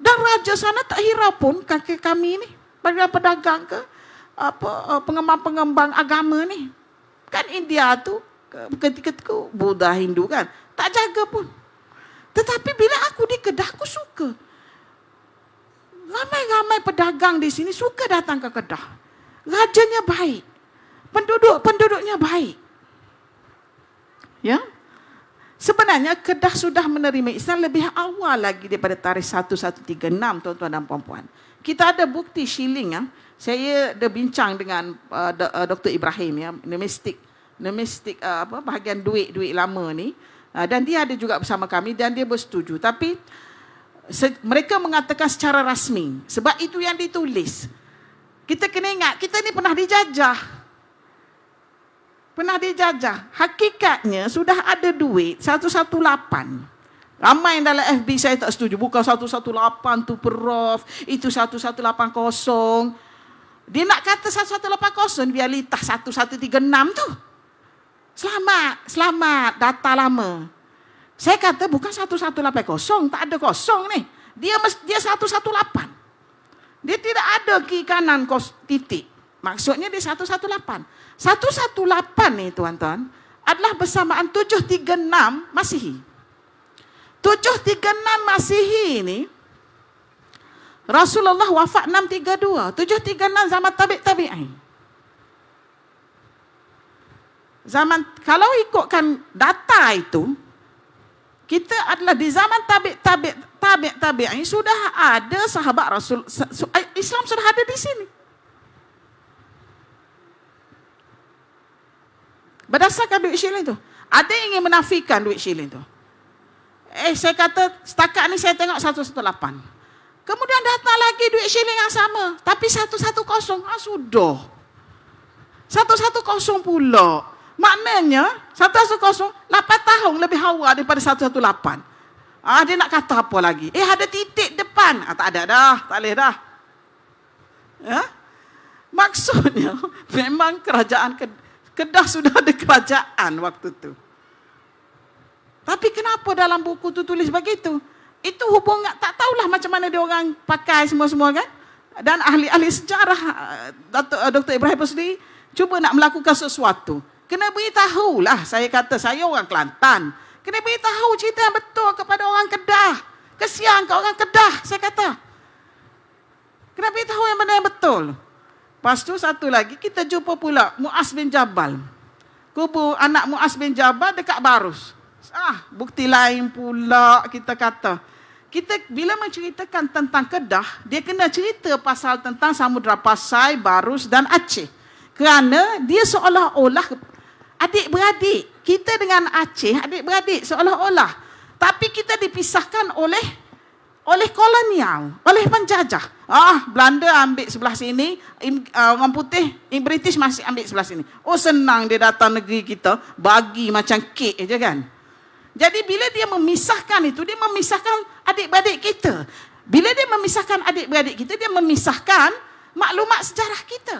Dan raja sana tak hirau pun kaki kami ni. Bagi pedagang ke apa eh, pengembang-pengembang agama ni. Kan India tu ketika tu Buddha Hindu kan. Tak jaga pun. Tetapi bila aku di kedah, aku suka. Ramai-ramai pedagang di sini suka datang ke kedah. Rajanya baik. Penduduk-penduduknya baik. Ya? Sebenarnya Kedah sudah menerima Islam lebih awal lagi daripada tarikh 1136 tuan-tuan dan puan-puan. Kita ada bukti shilling ya. Saya ada bincang dengan uh, Dr uh, Ibrahim ya, nemistik, nemistik uh, apa bahagian duit-duit lama ni. Ah, dan dia ada juga bersama kami dan dia bersetuju tapi se- mereka mengatakan secara rasmi sebab itu yang ditulis kita kena ingat kita ni pernah dijajah pernah dijajah hakikatnya sudah ada duit 118 Ramai yang dalam FB saya tak setuju. Bukan 118 tu prof, itu 1180. Dia nak kata 1180, biar litah 1136 tu. Selamat, selamat data lama. Saya kata bukan 118 kosong, tak ada kosong ni. Dia dia 118. Dia tidak ada ki kanan kos titik. Maksudnya dia 118. 118 ni tuan-tuan adalah bersamaan 736 Masihi. 736 Masihi ni Rasulullah wafat 632. 736 zaman tabi'i tabi'i zaman kalau ikutkan data itu kita adalah di zaman tabi' tabi' tabi' tabi' ini sudah ada sahabat Rasul eh, Islam sudah ada di sini. Berdasarkan duit syiling itu. Ada yang ingin menafikan duit syiling itu. Eh saya kata setakat ni saya tengok 118. Kemudian datang lagi duit syiling yang sama. Tapi 110. Ah sudah. 110 pula. Maknanya, 1108 tahun lebih hawa daripada 118. Ah, dia nak kata apa lagi? Eh, ada titik depan. Ah, tak ada dah. Tak boleh dah. Ya? Maksudnya, memang kerajaan Kedah sudah ada kerajaan waktu tu. Tapi kenapa dalam buku tu tulis begitu? Itu hubung tak tahulah macam mana dia orang pakai semua-semua kan? Dan ahli-ahli sejarah ah, Dr. Ah, Ibrahim Pusli cuba nak melakukan sesuatu kena beritahulah saya kata saya orang Kelantan. Kena beritahu cerita yang betul kepada orang Kedah. Kesian ke orang Kedah, saya kata. Kena beritahu yang benda yang betul. Lepas tu satu lagi, kita jumpa pula Muaz bin Jabal. kubu anak Muaz bin Jabal dekat Barus. Ah, bukti lain pula kita kata. Kita bila menceritakan tentang Kedah, dia kena cerita pasal tentang Samudra Pasai, Barus dan Aceh. Kerana dia seolah-olah adik-beradik. Kita dengan Aceh adik-beradik seolah-olah. Tapi kita dipisahkan oleh oleh kolonial, oleh penjajah. Ah, Belanda ambil sebelah sini, ah, orang putih, in British masih ambil sebelah sini. Oh senang dia datang negeri kita, bagi macam kek aja kan. Jadi bila dia memisahkan itu, dia memisahkan adik-beradik kita. Bila dia memisahkan adik-beradik kita, dia memisahkan maklumat sejarah kita.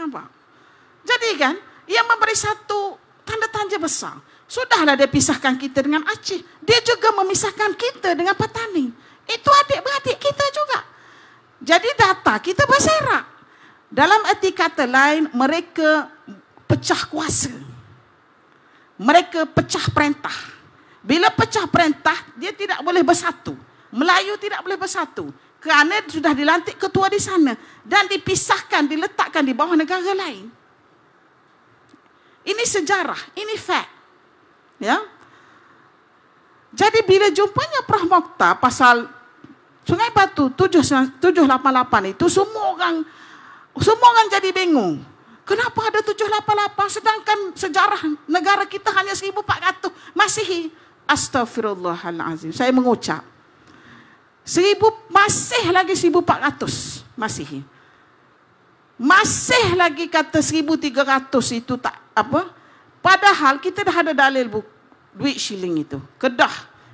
Nampak? Jadi kan, ia memberi satu tanda tanya besar. Sudahlah dia pisahkan kita dengan Aceh. Dia juga memisahkan kita dengan petani. Itu adik-beradik kita juga. Jadi data kita berserak. Dalam erti kata lain, mereka pecah kuasa. Mereka pecah perintah. Bila pecah perintah, dia tidak boleh bersatu. Melayu tidak boleh bersatu kerana sudah dilantik ketua di sana dan dipisahkan diletakkan di bawah negara lain. Ini sejarah, ini fact. Ya. Jadi bila jumpanya Prof Mokta pasal Sungai Batu 788 itu semua orang semua orang jadi bingung. Kenapa ada 788 sedangkan sejarah negara kita hanya 1400 Masihi? Astaghfirullahalazim. Saya mengucap Seribu, masih lagi 1400 Masihi. Masih masih lagi kata seribu tiga ratus itu tak apa. Padahal kita dah ada dalil bu, duit shilling itu. Kedah.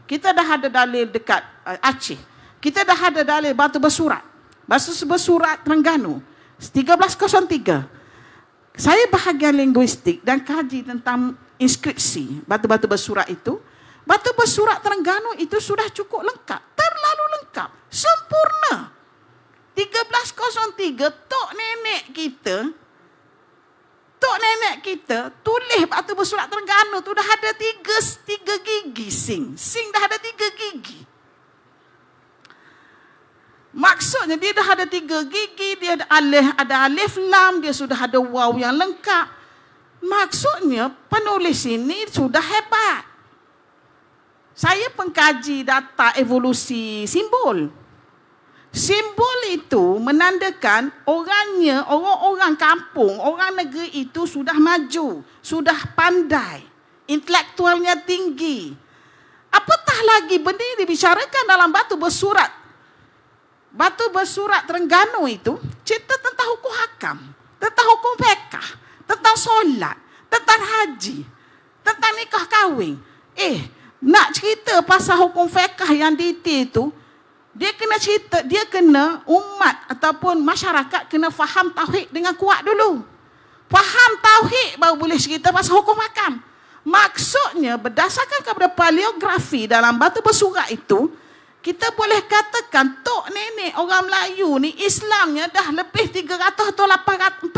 Kita dah ada dalil dekat uh, Aceh. Kita dah ada dalil batu bersurat. Batu bersurat Terengganu. 1303. Saya bahagian linguistik dan kaji tentang inskripsi batu-batu bersurat itu. Batu bersurat Terengganu itu sudah cukup lengkap. Terlalu lengkap. Sempurna. 1303, tok nenek kita, tok nenek kita tulis batu bersurat Terengganu tu dah ada tiga, tiga gigi sing. Sing dah ada tiga gigi. Maksudnya dia dah ada tiga gigi, dia ada alif, ada alif lam, dia sudah ada waw yang lengkap. Maksudnya penulis ini sudah hebat. Saya pengkaji data evolusi simbol. Simbol itu menandakan orangnya, orang-orang kampung, orang negeri itu sudah maju, sudah pandai, intelektualnya tinggi. Apatah lagi benda yang dibicarakan dalam batu bersurat. Batu bersurat Terengganu itu cerita tentang hukum hakam, tentang hukum pekah, tentang solat, tentang haji, tentang nikah kahwin. Eh, nak cerita pasal hukum fiqh yang detail tu dia kena cerita dia kena umat ataupun masyarakat kena faham tauhid dengan kuat dulu faham tauhid baru boleh cerita pasal hukum makam maksudnya berdasarkan kepada paleografi dalam batu bersurat itu kita boleh katakan tok nenek orang Melayu ni Islamnya dah lebih 300 atau 400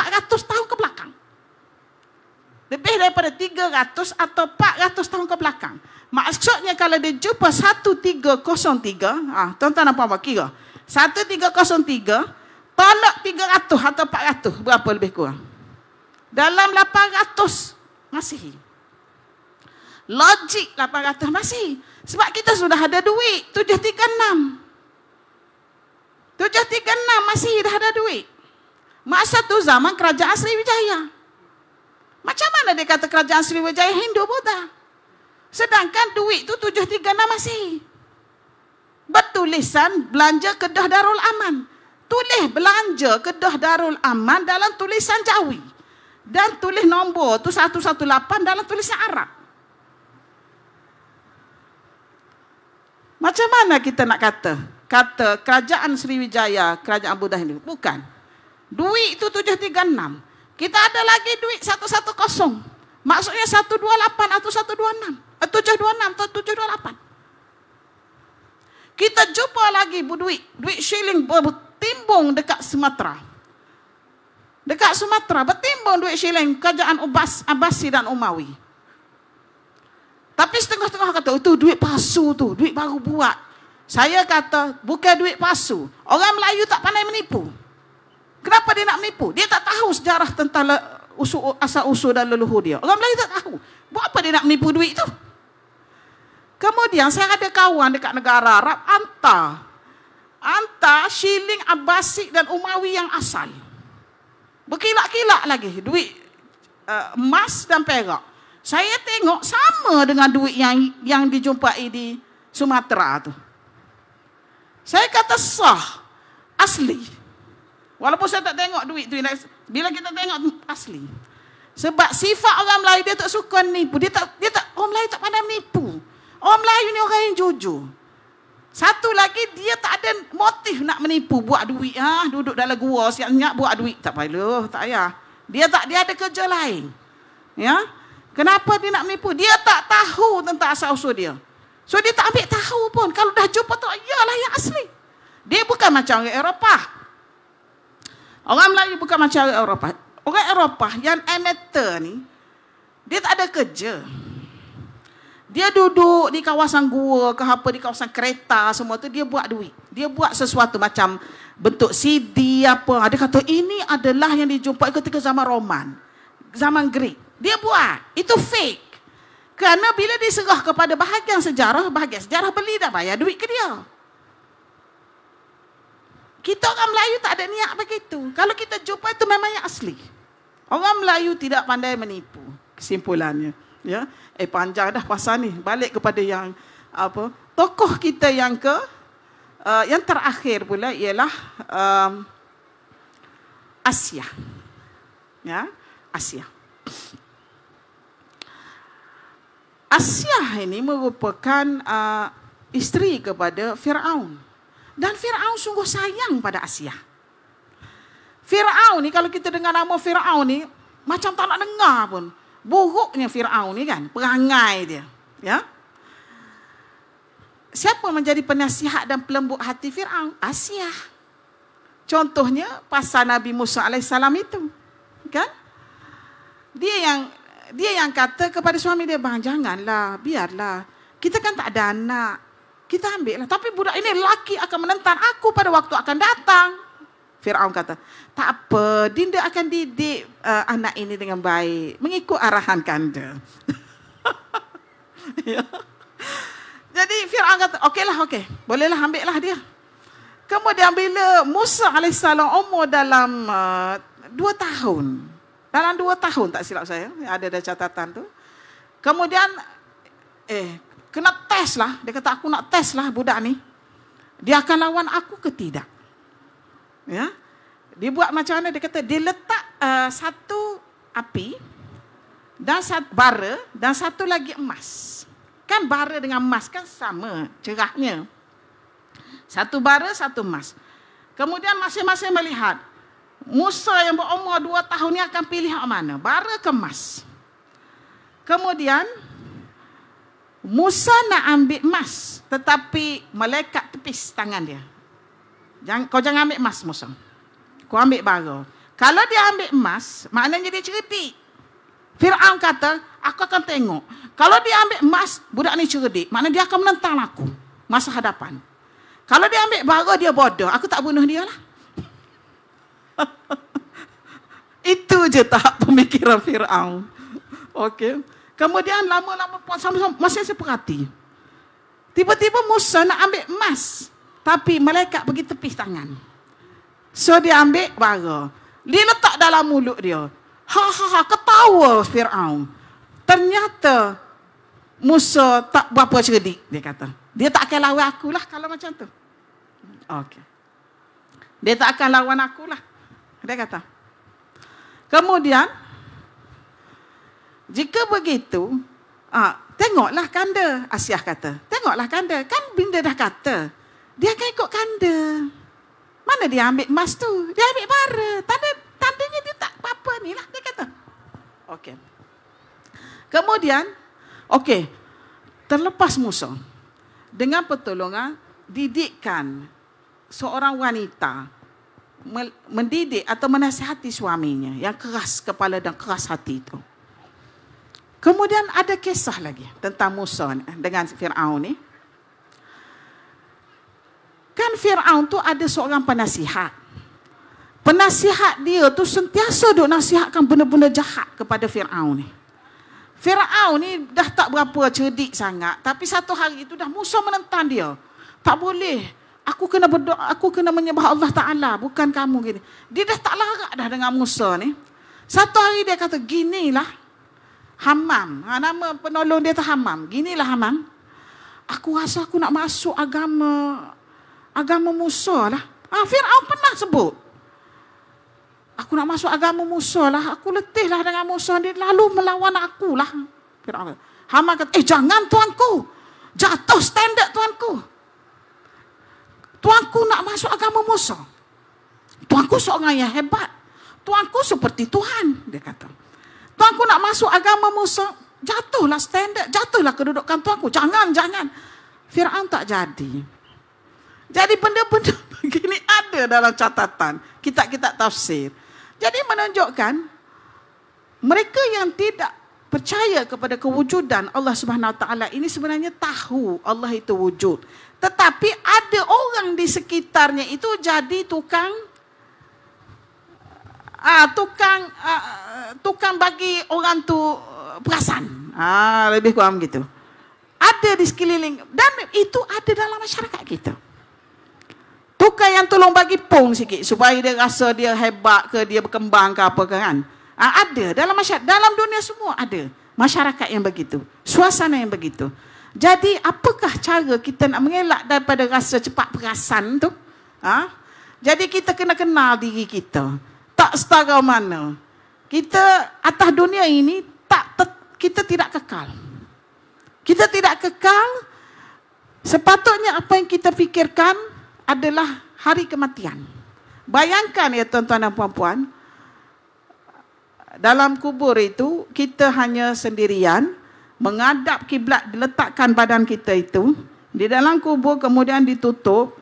tahun ke belakang. Lebih daripada 300 atau 400 tahun ke belakang. Maksudnya kalau dia jumpa 1303, ah tuan-tuan nampak apa kira? 1303 tolak 300 atau 400 berapa lebih kurang. Dalam 800 masih. Logik 800 masih. Sebab kita sudah ada duit 736. 736 Masihi dah ada duit. Masa tu zaman kerajaan Sriwijaya. Macam mana dia kata kerajaan Sriwijaya Hindu Buddha? Sedangkan duit tu 736 masih. Bertulisan belanja kedah Darul Aman. Tulis belanja kedah Darul Aman dalam tulisan Jawi. Dan tulis nombor tu satu satu lapan dalam tulisan Arab. Macam mana kita nak kata? Kata kerajaan Sriwijaya, kerajaan Abu Dhabi. Bukan. Duit itu enam Kita ada lagi duit satu satu 110. Maksudnya lapan atau satu dua enam atau 726 atau 728 kita jumpa lagi bu duit duit shilling bertimbung dekat Sumatera dekat Sumatera bertimbung duit shilling kerajaan Ubas Abasi dan Umawi tapi setengah-setengah kata itu duit palsu tu duit baru buat saya kata bukan duit palsu orang Melayu tak pandai menipu kenapa dia nak menipu dia tak tahu sejarah tentang usul, asal-usul dan leluhur dia orang Melayu tak tahu Buat apa dia nak menipu duit tu? Kemudian saya ada kawan dekat negara Arab, Anta. Anta, Shiling, Abbasik dan Umawi yang asal. Berkilak-kilak lagi duit uh, emas dan perak. Saya tengok sama dengan duit yang yang dijumpai di Sumatera tu. Saya kata sah asli. Walaupun saya tak tengok duit tu bila kita tengok asli. Sebab sifat orang Melayu dia tak suka nipu. Dia tak dia tak orang Melayu tak pandai menipu. Orang Melayu ni orang yang jujur. Satu lagi dia tak ada motif nak menipu buat duit ha duduk dalam gua siap-siap buat duit tak payah loh, tak ya. Dia tak dia ada kerja lain. Ya. Kenapa dia nak menipu? Dia tak tahu tentang asal usul dia. So dia tak ambil tahu pun kalau dah jumpa tu iyalah yang asli. Dia bukan macam orang Eropah. Orang Melayu bukan macam orang Eropah. Orang Eropah yang amateur ni dia tak ada kerja. Dia duduk di kawasan gua ke apa di kawasan kereta semua tu dia buat duit. Dia buat sesuatu macam bentuk CD apa. Ada kata ini adalah yang dijumpai ketika zaman Roman. Zaman Greek. Dia buat. Itu fake. Kerana bila diserah kepada bahagian sejarah, bahagian sejarah beli dah bayar duit ke dia. Kita orang Melayu tak ada niat begitu. Kalau kita jumpa itu memang yang asli. Orang Melayu tidak pandai menipu. Kesimpulannya ya eh panjang dah pasal ni balik kepada yang apa tokoh kita yang ke uh, yang terakhir pula ialah um, Asia ya Asia Asia ini merupakan uh, isteri kepada Firaun dan Firaun sungguh sayang pada Asia Firaun ni kalau kita dengar nama Firaun ni macam tak nak dengar pun Buruknya Fir'aun ni kan, perangai dia. Ya? Siapa menjadi penasihat dan pelembut hati Fir'aun? Asiah. Contohnya pasal Nabi Musa AS itu. Kan? Dia yang dia yang kata kepada suami dia, bang janganlah, biarlah. Kita kan tak ada anak. Kita ambillah. Tapi budak ini laki akan menentang aku pada waktu akan datang. Fir'aun kata, tak apa, Dinda akan didik uh, anak ini dengan baik. Mengikut arahan kanda. ya. Jadi Fir'aun kata, okeylah, okey. Bolehlah ambillah dia. Kemudian bila Musa AS umur dalam uh, dua tahun. Dalam dua tahun tak silap saya. Ada ada catatan tu. Kemudian, eh, kena test lah. Dia kata, aku nak test lah budak ni. Dia akan lawan aku ke tidak? Ya. Dia buat macam mana? Dia kata dia letak uh, satu api dan satu bara dan satu lagi emas. Kan bara dengan emas kan sama cerahnya. Satu bara, satu emas. Kemudian masing-masing melihat Musa yang berumur dua tahun ini akan pilih yang mana? Bara ke emas? Kemudian Musa nak ambil emas tetapi malaikat tepis tangan dia. Jangan, kau jangan ambil emas Musa, Kau ambil bara. Kalau dia ambil emas, maknanya dia cerdik. Fir'aun kata, aku akan tengok. Kalau dia ambil emas, budak ni cerdik. Maknanya dia akan menentang aku. Masa hadapan. Kalau dia ambil bara, dia bodoh. Aku tak bunuh dia lah. Itu je tahap pemikiran Fir'aun. Okey. Kemudian lama-lama, sampai, sampai, masih saya perhati. Tiba-tiba Musa nak ambil emas. Tapi malaikat pergi tepis tangan. So dia ambil bara. Dia letak dalam mulut dia. Ha ha ha ketawa Fir'aun. Ternyata Musa tak berapa cerdik dia kata. Dia tak akan lawan aku lah kalau macam tu. Okey. Dia tak akan lawan aku lah. Dia kata. Kemudian jika begitu, ah, tengoklah kanda, Asiah kata. Tengoklah kanda. Kan benda dah kata dia akan ikut kanda. Mana dia ambil emas tu? Dia ambil bara. Tanda, tandanya dia tak apa-apa ni lah. Dia kata. Okey. Kemudian, okey. Terlepas musuh. Dengan pertolongan, didikkan seorang wanita mendidik atau menasihati suaminya yang keras kepala dan keras hati itu. Kemudian ada kisah lagi tentang Musa dengan Fir'aun ni. Kan Fir'aun tu ada seorang penasihat. Penasihat dia tu sentiasa duk nasihatkan benda-benda jahat kepada Fir'aun ni. Fir'aun ni dah tak berapa cerdik sangat. Tapi satu hari tu dah musuh menentang dia. Tak boleh. Aku kena berdoa, aku kena menyembah Allah Ta'ala. Bukan kamu gini. Dia dah tak larak dah dengan Musa ni. Satu hari dia kata, ginilah. Hamam. Ha, nama penolong dia tu Hamam. Ginilah Hamam. Aku rasa aku nak masuk agama agama Musa lah. Ah, Fir'aun pernah sebut. Aku nak masuk agama Musa lah. Aku letih lah dengan Musa. Dia lalu melawan aku lah. Fir'aun Hama kata, eh jangan tuanku. Jatuh standard tuanku. Tuanku nak masuk agama Musa. Tuanku seorang yang hebat. Tuanku seperti Tuhan, dia kata. Tuanku nak masuk agama Musa, jatuhlah standard, jatuhlah kedudukan tuanku. Jangan, jangan. Fir'aun tak jadi. Jadi benda-benda begini ada dalam catatan kitab-kitab tafsir. Jadi menunjukkan mereka yang tidak percaya kepada kewujudan Allah Subhanahu Wa Taala ini sebenarnya tahu Allah itu wujud. Tetapi ada orang di sekitarnya itu jadi tukang ah tukang ah, tukang bagi orang tu ah, perasan. Ah lebih kurang gitu. Ada di sekeliling dan itu ada dalam masyarakat kita. Tukar yang tolong bagi pung sikit supaya dia rasa dia hebat ke dia berkembang ke apa ke kan. Ha, ada dalam masyarakat, dalam dunia semua ada masyarakat yang begitu, suasana yang begitu. Jadi apakah cara kita nak mengelak daripada rasa cepat perasan tu? Ha? Jadi kita kena kenal diri kita. Tak setara mana. Kita atas dunia ini tak kita tidak kekal. Kita tidak kekal. Sepatutnya apa yang kita fikirkan, adalah hari kematian. Bayangkan ya tuan-tuan dan puan-puan, dalam kubur itu kita hanya sendirian menghadap kiblat diletakkan badan kita itu di dalam kubur kemudian ditutup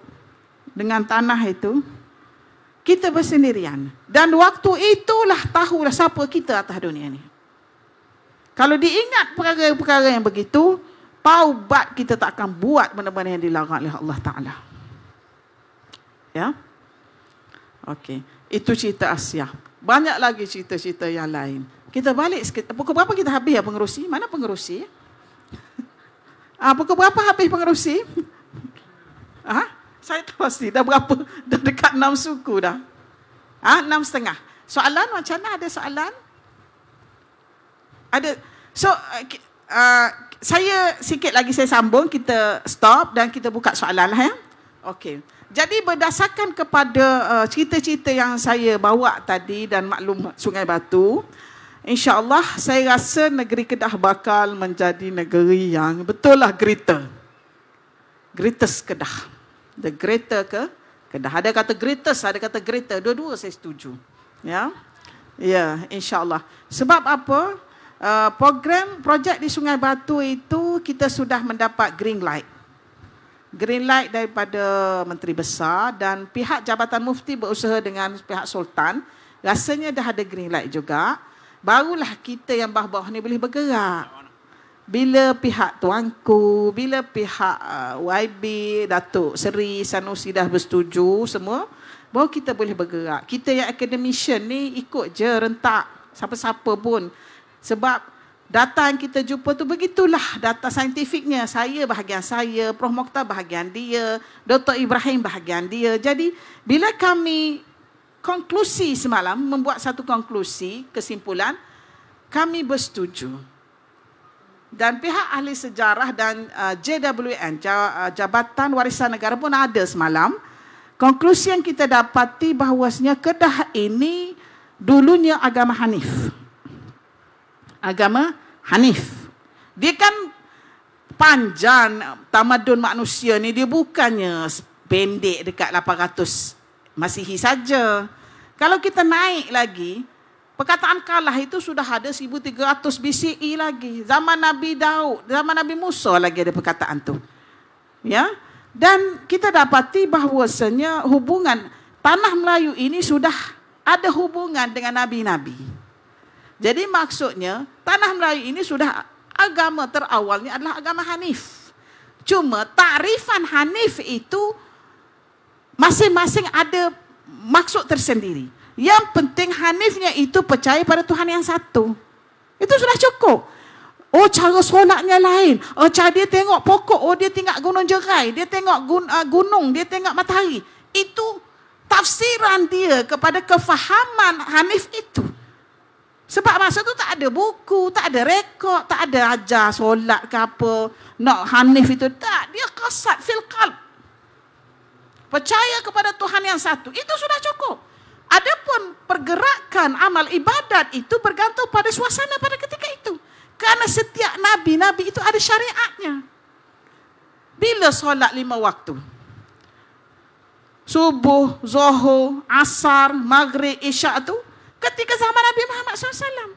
dengan tanah itu kita bersendirian dan waktu itulah tahulah siapa kita atas dunia ini. Kalau diingat perkara-perkara yang begitu, taubat kita tak akan buat benda-benda yang dilarang oleh Allah Ta'ala. Ya. Okey. Itu cerita Asia. Banyak lagi cerita-cerita yang lain. Kita balik sikit. Pukul berapa kita habis ya pengerusi? Mana pengerusi? Ah, pukul berapa habis pengerusi? Ah, saya tak pasti. Dah berapa? Dah dekat enam suku dah. Ah, enam setengah. Soalan macam mana? Ada soalan? Ada. So, uh, saya sikit lagi saya sambung. Kita stop dan kita buka soalan lah ya. Okay. Jadi berdasarkan kepada uh, cerita-cerita yang saya bawa tadi dan maklum Sungai Batu, insyaAllah saya rasa negeri Kedah bakal menjadi negeri yang betul lah greater. Greatest Kedah. The greater ke Kedah. Ada kata greatest, ada kata greater. Dua-dua saya setuju. Ya, yeah? ya, yeah, insyaAllah. Sebab apa? Uh, program projek di Sungai Batu itu kita sudah mendapat green light green light daripada Menteri Besar dan pihak Jabatan Mufti berusaha dengan pihak Sultan. Rasanya dah ada green light juga. Barulah kita yang bawah-bawah ni boleh bergerak. Bila pihak tuanku, bila pihak uh, YB, Datuk Seri, Sanusi dah bersetuju semua, baru kita boleh bergerak. Kita yang akademisyen ni ikut je rentak siapa-siapa pun. Sebab data yang kita jumpa tu begitulah data saintifiknya. Saya bahagian saya, Prof. Mokhtar bahagian dia, Dr. Ibrahim bahagian dia. Jadi bila kami konklusi semalam, membuat satu konklusi, kesimpulan, kami bersetuju. Dan pihak ahli sejarah dan uh, JWN, uh, Jabatan Warisan Negara pun ada semalam. Konklusi yang kita dapati bahawasanya Kedah ini dulunya agama Hanif agama Hanif. Dia kan panjang tamadun manusia ni dia bukannya pendek dekat 800 Masihi saja. Kalau kita naik lagi, perkataan kalah itu sudah ada 1300 BCE lagi. Zaman Nabi Daud, zaman Nabi Musa lagi ada perkataan tu. Ya. Dan kita dapati bahawasanya hubungan tanah Melayu ini sudah ada hubungan dengan nabi-nabi. Jadi maksudnya tanah Melayu ini sudah agama terawalnya adalah agama Hanif. Cuma tarifan Hanif itu masing-masing ada maksud tersendiri. Yang penting Hanifnya itu percaya pada Tuhan yang satu. Itu sudah cukup. Oh cara solatnya lain. Oh cara dia tengok pokok. Oh dia tengok gunung jerai. Dia tengok ah, gunung. Dia tengok matahari. Itu tafsiran dia kepada kefahaman Hanif itu. Sebab masa tu tak ada buku, tak ada rekod, tak ada ajar solat ke apa. Nak hanif itu. Tak, dia kasat fil qalb. Percaya kepada Tuhan yang satu. Itu sudah cukup. Adapun pergerakan amal ibadat itu bergantung pada suasana pada ketika itu. Karena setiap nabi-nabi itu ada syariatnya. Bila solat lima waktu? Subuh, zuhur, asar, maghrib, isya tu ketika zaman Nabi Muhammad SAW.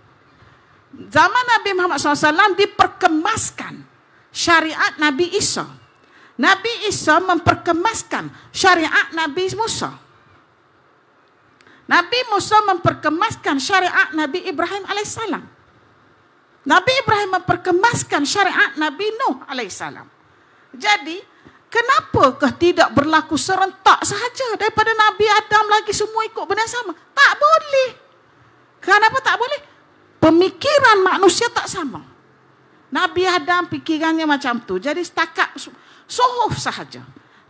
Zaman Nabi Muhammad SAW diperkemaskan syariat Nabi Isa. Nabi Isa memperkemaskan syariat Nabi Musa. Nabi Musa memperkemaskan syariat Nabi Ibrahim AS. Nabi Ibrahim memperkemaskan syariat Nabi Nuh AS. Jadi, kenapakah tidak berlaku serentak sahaja daripada Nabi Adam lagi semua ikut benda sama? Tak boleh. Kenapa tak boleh? Pemikiran manusia tak sama. Nabi Adam pikirannya macam tu. Jadi setakat suhuf sahaja.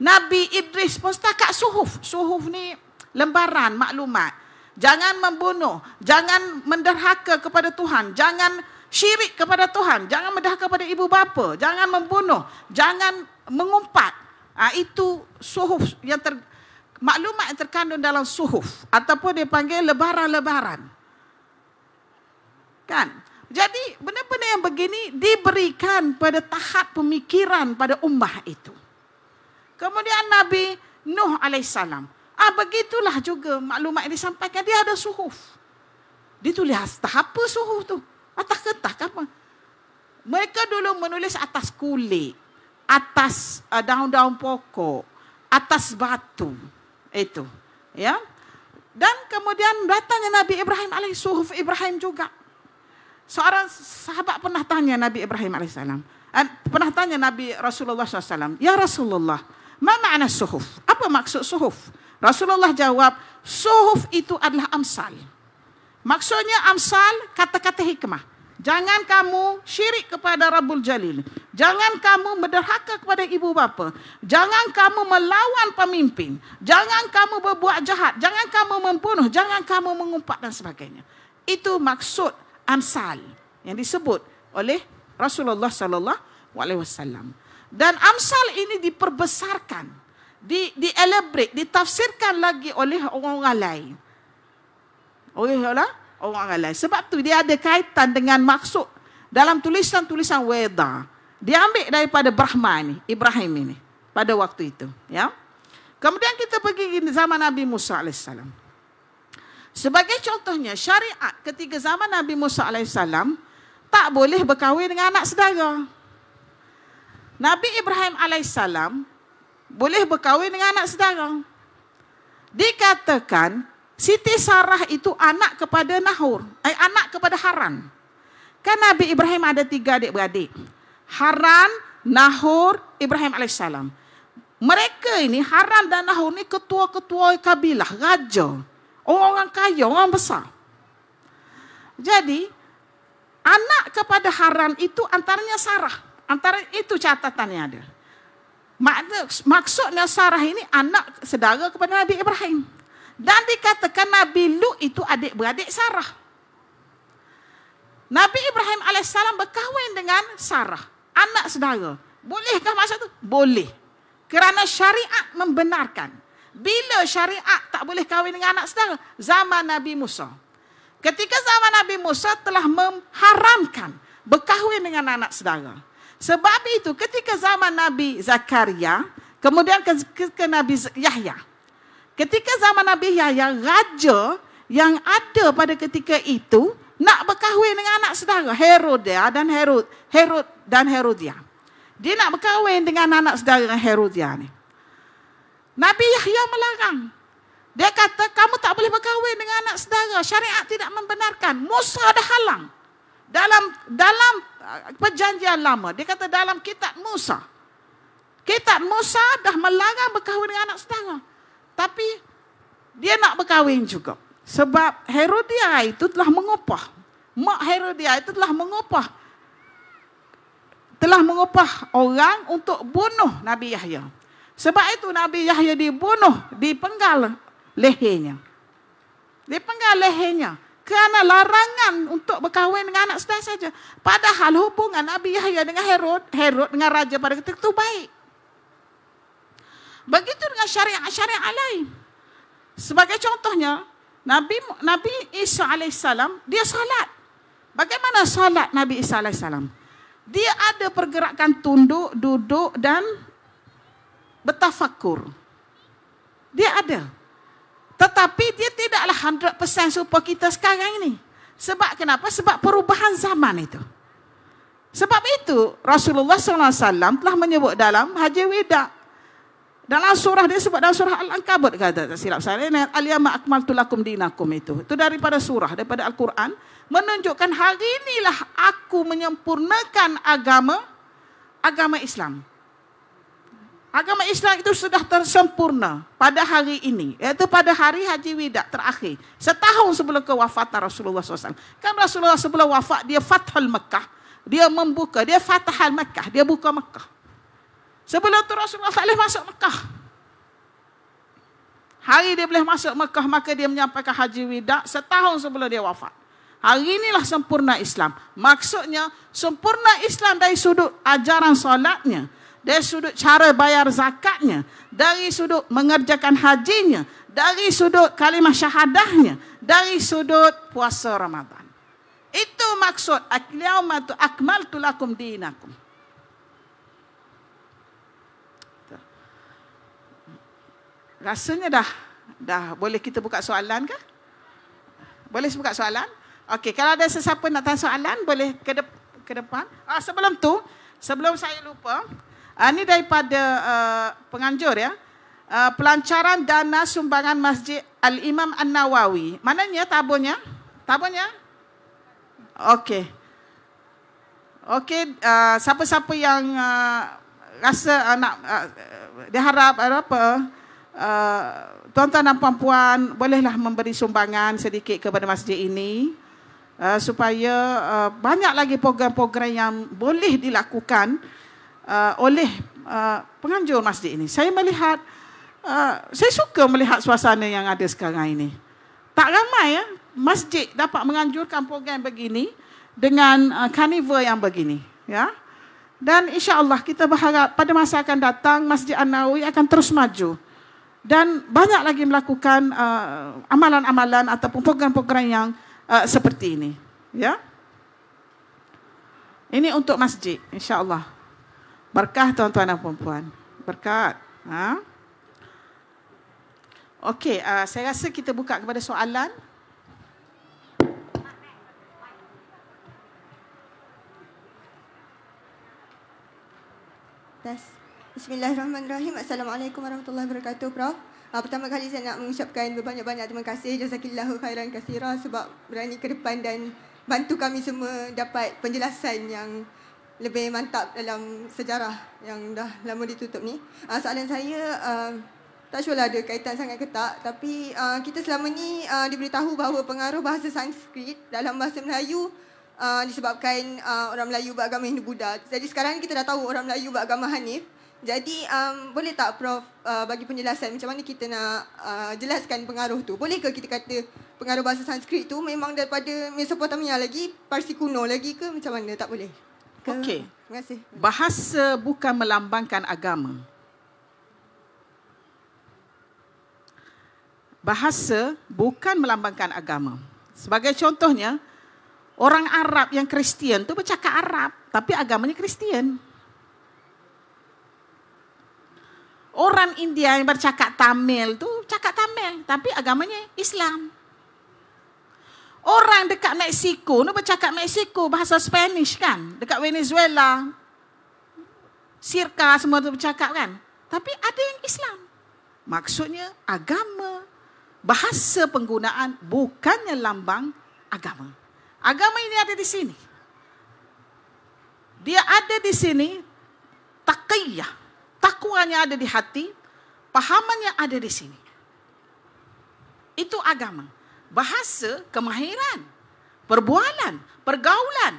Nabi Idris pun setakat suhuf. Suhuf ni lembaran maklumat. Jangan membunuh. Jangan menderhaka kepada Tuhan. Jangan syirik kepada Tuhan. Jangan menderhaka kepada ibu bapa. Jangan membunuh. Jangan mengumpat. Ha, itu suhuf yang ter, maklumat yang terkandung dalam suhuf. Ataupun dia panggil lebaran-lebaran. Kan? Jadi benda-benda yang begini diberikan pada tahap pemikiran pada ummah itu. Kemudian Nabi Nuh AS. Ah, begitulah juga maklumat yang disampaikan. Dia ada suhuf. Dia tulis tahap apa suhuf tu? Atas kertas ke apa? Mereka dulu menulis atas kulit. Atas uh, daun-daun pokok. Atas batu. Itu. Ya. Dan kemudian datangnya Nabi Ibrahim alaih suhuf Ibrahim juga seorang sahabat pernah tanya Nabi Ibrahim AS. Eh, pernah tanya Nabi Rasulullah SAW. Ya Rasulullah, ma makna suhuf? Apa maksud suhuf? Rasulullah jawab, suhuf itu adalah amsal. Maksudnya amsal kata-kata hikmah. Jangan kamu syirik kepada Rabbul Jalil. Jangan kamu berderhaka kepada ibu bapa. Jangan kamu melawan pemimpin. Jangan kamu berbuat jahat. Jangan kamu membunuh. Jangan kamu mengumpat dan sebagainya. Itu maksud amsal yang disebut oleh Rasulullah sallallahu alaihi wasallam. Dan amsal ini diperbesarkan, di di elaborate, ditafsirkan lagi oleh orang-orang lain. Oleh orang orang lain. Sebab tu dia ada kaitan dengan maksud dalam tulisan-tulisan Weda. Dia ambil daripada Brahma ini, Ibrahim ini pada waktu itu, ya. Kemudian kita pergi zaman Nabi Musa alaihissalam. Sebagai contohnya, syariat ketika zaman Nabi Musa AS tak boleh berkahwin dengan anak saudara. Nabi Ibrahim AS boleh berkahwin dengan anak saudara. Dikatakan Siti Sarah itu anak kepada Nahur, eh, anak kepada Haran. Kan Nabi Ibrahim ada tiga adik-beradik. Haran, Nahur, Ibrahim AS. Mereka ini, Haran dan Nahur ini ketua-ketua kabilah, raja. Orang-orang kaya, orang besar. Jadi, anak kepada haram itu antaranya Sarah. Antara itu catatannya ada. Maksudnya Sarah ini anak sedara kepada Nabi Ibrahim. Dan dikatakan Nabi Lu itu adik-beradik Sarah. Nabi Ibrahim AS berkahwin dengan Sarah. Anak sedara. Bolehkah masa itu? Boleh. Kerana syariat membenarkan. Bila syariat tak boleh kahwin dengan anak saudara? Zaman Nabi Musa. Ketika zaman Nabi Musa telah mengharamkan berkahwin dengan anak saudara. Sebab itu ketika zaman Nabi Zakaria, kemudian ke, ke, ke Nabi Yahya. Ketika zaman Nabi Yahya, raja yang ada pada ketika itu nak berkahwin dengan anak saudara Herodia dan Herod, Herod dan Herodia. Dia nak berkahwin dengan anak saudara Herodia ni. Nabi Yahya melarang. Dia kata, kamu tak boleh berkahwin dengan anak saudara. Syariat tidak membenarkan. Musa dah halang. Dalam dalam uh, perjanjian lama. Dia kata dalam kitab Musa. Kitab Musa dah melarang berkahwin dengan anak saudara. Tapi dia nak berkahwin juga. Sebab Herodia itu telah mengupah. Mak Herodia itu telah mengupah. Telah mengupah orang untuk bunuh Nabi Yahya. Sebab itu Nabi Yahya dibunuh, dipenggal lehernya. Dipenggal lehernya. Kerana larangan untuk berkahwin dengan anak saudara saja. Padahal hubungan Nabi Yahya dengan Herod, Herod dengan Raja pada ketika itu baik. Begitu dengan syariat-syariat lain. Sebagai contohnya, Nabi Nabi Isa AS, dia salat. Bagaimana salat Nabi Isa AS? Dia ada pergerakan tunduk, duduk dan bertafakur. Dia ada. Tetapi dia tidaklah 100% serupa kita sekarang ini. Sebab kenapa? Sebab perubahan zaman itu. Sebab itu Rasulullah SAW telah menyebut dalam Haji Wida. Dalam surah dia sebut dalam surah Al-Ankabut kata tak silap saya. Al-Yama Akmal Tulakum Dinakum itu. Itu daripada surah, daripada Al-Quran. Menunjukkan hari inilah aku menyempurnakan agama agama Islam. Agama Islam itu sudah tersempurna pada hari ini, iaitu pada hari Haji Widak terakhir, setahun sebelum kewafatan Rasulullah SAW. Kan Rasulullah sebelum wafat, dia fathul Mekah. Dia membuka, dia fathul Mekah, dia buka Mekah. Sebelum itu Rasulullah tak boleh masuk Mekah. Hari dia boleh masuk Mekah, maka dia menyampaikan Haji Widak setahun sebelum dia wafat. Hari inilah sempurna Islam. Maksudnya, sempurna Islam dari sudut ajaran solatnya dari sudut cara bayar zakatnya, dari sudut mengerjakan hajinya, dari sudut kalimah syahadahnya, dari sudut puasa Ramadan. Itu maksud al-yauma tu akmaltu lakum dinakum. Rasanya dah dah boleh kita buka soalan ke? Boleh buka soalan? Okey, kalau ada sesiapa nak tanya soalan boleh ke, de- ke depan. Ah sebelum tu, sebelum saya lupa, Ah, ini daripada uh, penganjur ya. Uh, pelancaran dana sumbangan Masjid Al-Imam An-Nawawi. Mananya tabunya? Tabunya? Okey. Okey, uh, siapa-siapa yang uh, rasa uh, nak uh, diharap apa uh, tuan-tuan dan puan-puan bolehlah memberi sumbangan sedikit kepada masjid ini uh, supaya uh, banyak lagi program-program yang boleh dilakukan uh, uh, oleh uh, penganjur masjid ini. Saya melihat, uh, saya suka melihat suasana yang ada sekarang ini. Tak ramai ya, masjid dapat menganjurkan program begini dengan karnival uh, yang begini. Ya. Dan insya Allah kita berharap pada masa akan datang Masjid An Nawawi akan terus maju dan banyak lagi melakukan uh, amalan-amalan ataupun program-program yang uh, seperti ini. Ya. Ini untuk masjid, insyaallah Berkah tuan-tuan dan puan-puan. Berkat. Ha? Okey, uh, saya rasa kita buka kepada soalan. Tes. Bismillahirrahmanirrahim. Assalamualaikum warahmatullahi wabarakatuh, Prof. Uh, pertama kali saya nak mengucapkan berbanyak-banyak terima kasih jazakillahu khairan kathira sebab berani ke depan dan bantu kami semua dapat penjelasan yang lebih mantap dalam sejarah yang dah lama ditutup ni. Uh, soalan saya uh, tak sure lah ada kaitan sangat ke tak tapi uh, kita selama ni uh, diberitahu bahawa pengaruh bahasa Sanskrit dalam bahasa Melayu uh, disebabkan uh, orang Melayu beragama Hindu-Buddha. Jadi sekarang kita dah tahu orang Melayu beragama Hanif. Jadi um, boleh tak Prof uh, bagi penjelasan macam mana kita nak uh, jelaskan pengaruh tu? Boleh ke kita kata pengaruh bahasa Sanskrit tu memang daripada Mesopotamia lagi, Parsi kuno lagi ke macam mana? Tak boleh ke? Okey. Terima kasih. Bahasa bukan melambangkan agama. Bahasa bukan melambangkan agama. Sebagai contohnya, orang Arab yang Kristian tu bercakap Arab, tapi agamanya Kristian. Orang India yang bercakap Tamil tu cakap Tamil, tapi agamanya Islam. Orang dekat Mexico, ni bercakap Mexico, bahasa Spanish kan? Dekat Venezuela, Sirka semua tu bercakap kan? Tapi ada yang Islam. Maksudnya agama, bahasa penggunaan bukannya lambang agama. Agama ini ada di sini. Dia ada di sini, taqiyah. Takwanya ada di hati, pahamannya ada di sini. Itu agama bahasa kemahiran perbualan pergaulan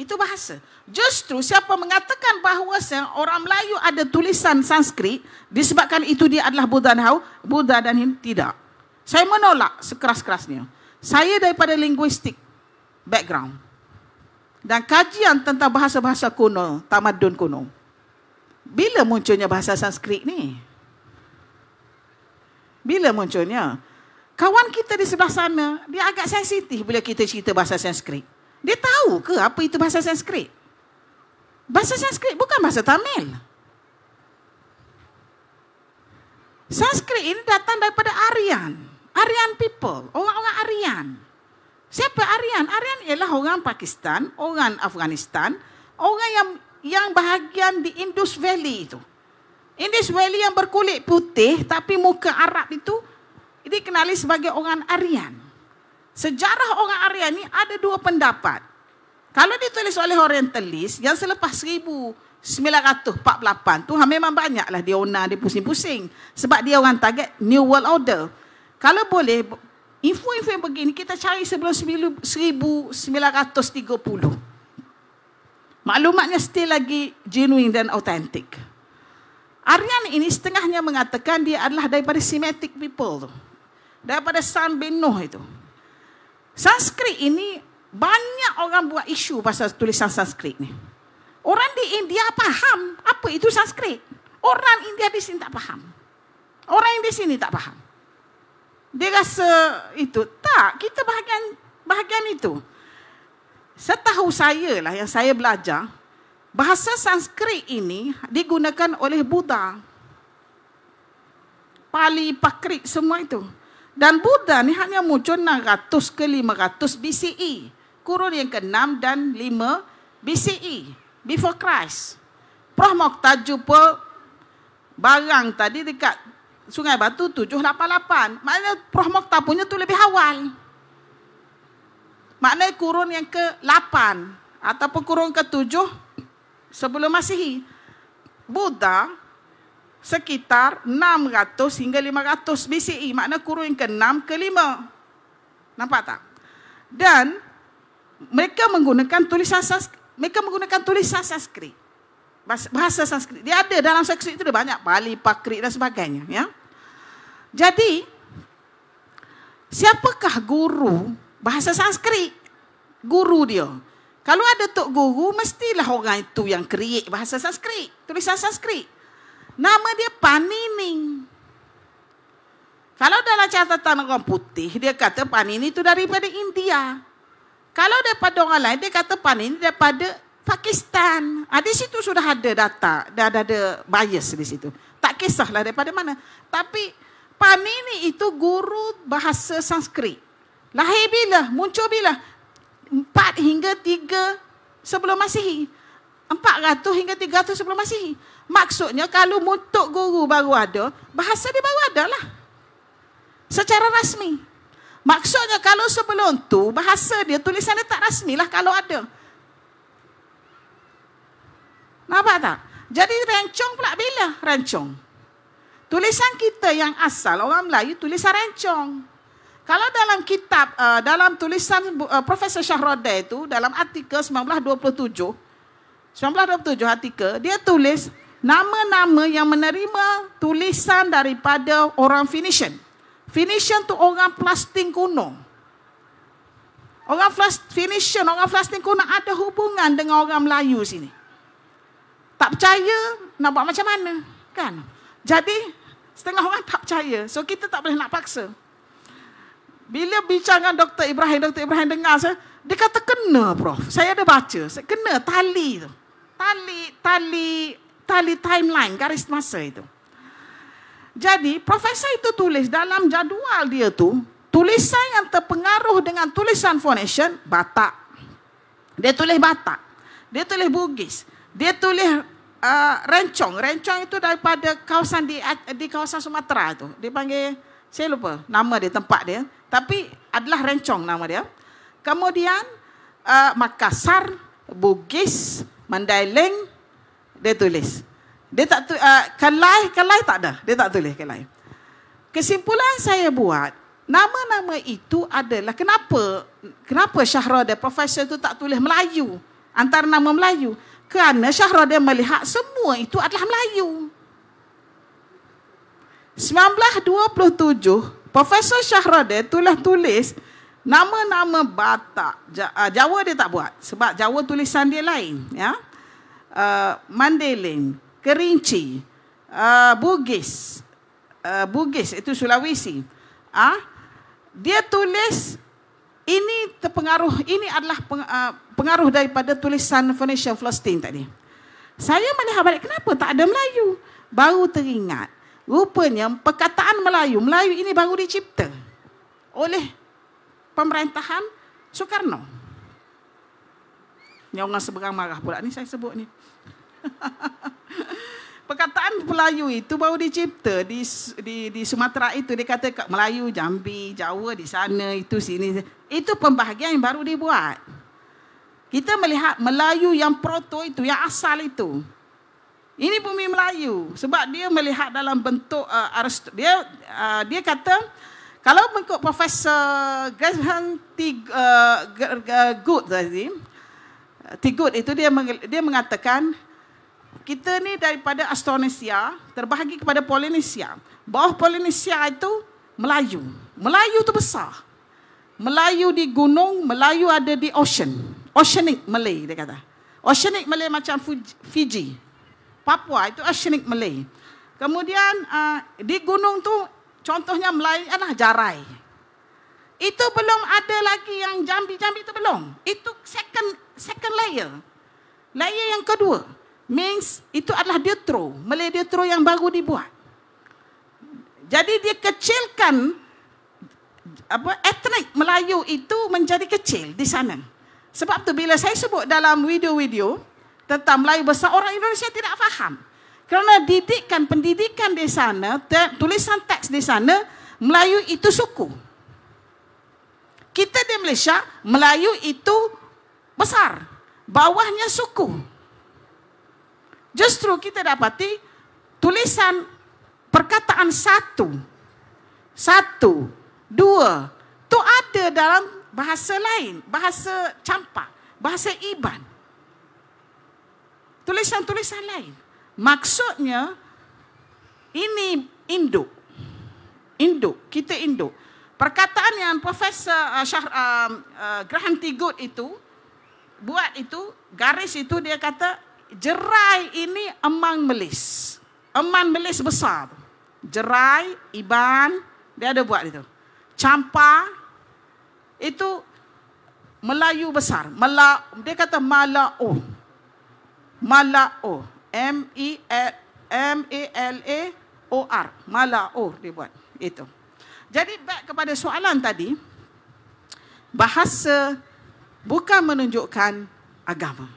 itu bahasa justru siapa mengatakan bahawa orang Melayu ada tulisan Sanskrit disebabkan itu dia adalah Buddha dan Hau Buddha dan Hindu tidak saya menolak sekeras-kerasnya saya daripada linguistik background dan kajian tentang bahasa-bahasa kuno tamadun kuno bila munculnya bahasa Sanskrit ni bila munculnya Kawan kita di sebelah sana, dia agak sensitif bila kita cerita bahasa Sanskrit. Dia tahu ke apa itu bahasa Sanskrit? Bahasa Sanskrit bukan bahasa Tamil. Sanskrit ini datang daripada Aryan. Aryan people, orang-orang Aryan. Siapa Aryan? Aryan ialah orang Pakistan, orang Afghanistan, orang yang yang bahagian di Indus Valley itu. Indus Valley yang berkulit putih tapi muka Arab itu ini kenali sebagai orang Aryan. Sejarah orang Aryan ini ada dua pendapat. Kalau ditulis oleh Orientalis yang selepas 1948 tu ha, memang banyaklah dia ona dia pusing-pusing sebab dia orang target New World Order. Kalau boleh info-info yang begini kita cari sebelum 1930. Maklumatnya still lagi genuine dan authentic. Aryan ini setengahnya mengatakan dia adalah daripada Semitic people tu daripada San bin Nuh itu. Sanskrit ini banyak orang buat isu pasal tulisan Sanskrit ni. Orang di India faham apa itu Sanskrit. Orang India di sini tak faham. Orang yang di sini tak faham. Dia rasa itu. Tak, kita bahagian bahagian itu. Setahu saya lah yang saya belajar, bahasa Sanskrit ini digunakan oleh Buddha. Pali, Pakrit, semua itu. Dan Buddha ni hanya muncul 600 ke 500 BCE. Kurun yang ke-6 dan 5 BCE. Before Christ. Prahmokta jumpa barang tadi dekat Sungai Batu 788. Maknanya mokta punya tu lebih awal. Maknanya kurun yang ke-8 ataupun kurun ke-7 sebelum Masihi. Buddha sekitar 600 hingga 500 BCE. maknanya kurun ke-6 ke-5. Nampak tak? Dan mereka menggunakan tulisan Mereka menggunakan tulisan Sanskrit. Bahasa Sanskrit. Dia ada dalam Sanskrit itu ada banyak. Bali, Pakrit dan sebagainya. Ya? Jadi, siapakah guru bahasa Sanskrit? Guru dia. Kalau ada tok guru, mestilah orang itu yang create bahasa Sanskrit. Tulisan Sanskrit. Nama dia Panini. Kalau dalam catatan orang putih, dia kata Panini itu daripada India. Kalau daripada orang lain, dia kata Panini daripada Pakistan. Ha, di situ sudah ada data, dah ada, ada bias di situ. Tak kisahlah daripada mana. Tapi Panini itu guru bahasa Sanskrit. Lahir bila? Muncul bila? Empat hingga tiga sebelum masihi. Empat ratus hingga tiga ratus sebelum masihi. Maksudnya kalau mutuk guru baru ada, bahasa dia baru ada lah. Secara rasmi. Maksudnya kalau sebelum tu, bahasa dia tulisan dia tak rasmi lah kalau ada. Nampak tak? Jadi rencong pula bila rencong? Tulisan kita yang asal orang Melayu tulisan rencong. Kalau dalam kitab, uh, dalam tulisan uh, Profesor Syahrodai itu, dalam artikel 1927, 1927 artikel, dia tulis nama-nama yang menerima tulisan daripada orang Phoenician. Phoenician tu orang plastik kuno. Orang Phoenician, orang plastik kuno ada hubungan dengan orang Melayu sini. Tak percaya nak buat macam mana, kan? Jadi setengah orang tak percaya. So kita tak boleh nak paksa. Bila bincang dengan Dr. Ibrahim, Dr. Ibrahim dengar saya, dia kata kena prof. Saya ada baca, kena tali tu. Tali, tali tali timeline, garis masa itu. Jadi, profesor itu tulis dalam jadual dia tu, tulisan yang terpengaruh dengan tulisan foundation Batak. Dia tulis Batak. Dia tulis Bugis. Dia tulis uh, Rencong. Rencong itu daripada kawasan di, di kawasan Sumatera tu Dia panggil, saya lupa nama dia, tempat dia. Tapi adalah Rencong nama dia. Kemudian uh, Makassar, Bugis, Mandailing, dia tulis. Dia tak tu, uh, kelai, kelai tak ada. Dia tak tulis kelai. Kan Kesimpulan saya buat, nama-nama itu adalah kenapa kenapa Syahrada Profesor itu tak tulis Melayu antara nama Melayu. Kerana Syahrada melihat semua itu adalah Melayu. 1927, Profesor Syahrada tulis-tulis nama-nama Batak. Ah, Jawa dia tak buat. Sebab Jawa tulisan dia lain. Ya uh, Mandailing, Kerinci, uh, Bugis, uh, Bugis itu Sulawesi. Ah, dia tulis ini terpengaruh ini adalah peng, uh, pengaruh daripada tulisan Phoenicia Philistine tadi. Saya melihat balik kenapa tak ada Melayu? Baru teringat. Rupanya perkataan Melayu, Melayu ini baru dicipta oleh pemerintahan Soekarno. Ni orang seberang marah pula ni saya sebut ni. Perkataan Melayu itu baru dicipta di di, di Sumatera itu dia kata kat Melayu, Jambi, Jawa di sana itu sini. Itu pembahagian yang baru dibuat. Kita melihat Melayu yang proto itu, yang asal itu. Ini bumi Melayu sebab dia melihat dalam bentuk uh, dia uh, dia kata kalau mengikut Profesor Graham T. Good tadi, T. itu dia dia mengatakan kita ni daripada Astronesia terbahagi kepada Polinesia. Bawah Polinesia itu Melayu. Melayu tu besar. Melayu di gunung, Melayu ada di ocean. Oceanic Malay dia kata. Oceanic Malay macam Fiji. Papua itu Oceanic Malay. Kemudian uh, di gunung tu contohnya Melayu adalah Jarai. Itu belum ada lagi yang Jambi-Jambi itu belum. Itu second second layer. Layer yang kedua means itu adalah deutro. Malay deutro yang baru dibuat. Jadi dia kecilkan apa etnik Melayu itu menjadi kecil di sana. Sebab tu bila saya sebut dalam video-video tentang Melayu besar orang Indonesia tidak faham. Kerana didikan pendidikan di sana, tulisan teks di sana Melayu itu suku. Kita di Malaysia, Melayu itu besar. Bawahnya suku. Justru kita dapati tulisan perkataan satu, satu, dua, tu ada dalam bahasa lain, bahasa campak, bahasa iban. Tulisan-tulisan lain. Maksudnya, ini induk. Induk, kita induk. Perkataan yang Profesor uh, Syah, uh, uh, Graham Tigut itu, buat itu, garis itu dia kata, jerai ini emang melis. Emang melis besar. Jerai, iban, dia ada buat itu. Campa, itu Melayu besar. Mala, dia kata Mala'u. Mala'u. M-E-L-A-O-R. Mala'u dia buat. Itu. Jadi back kepada soalan tadi, bahasa bukan menunjukkan agama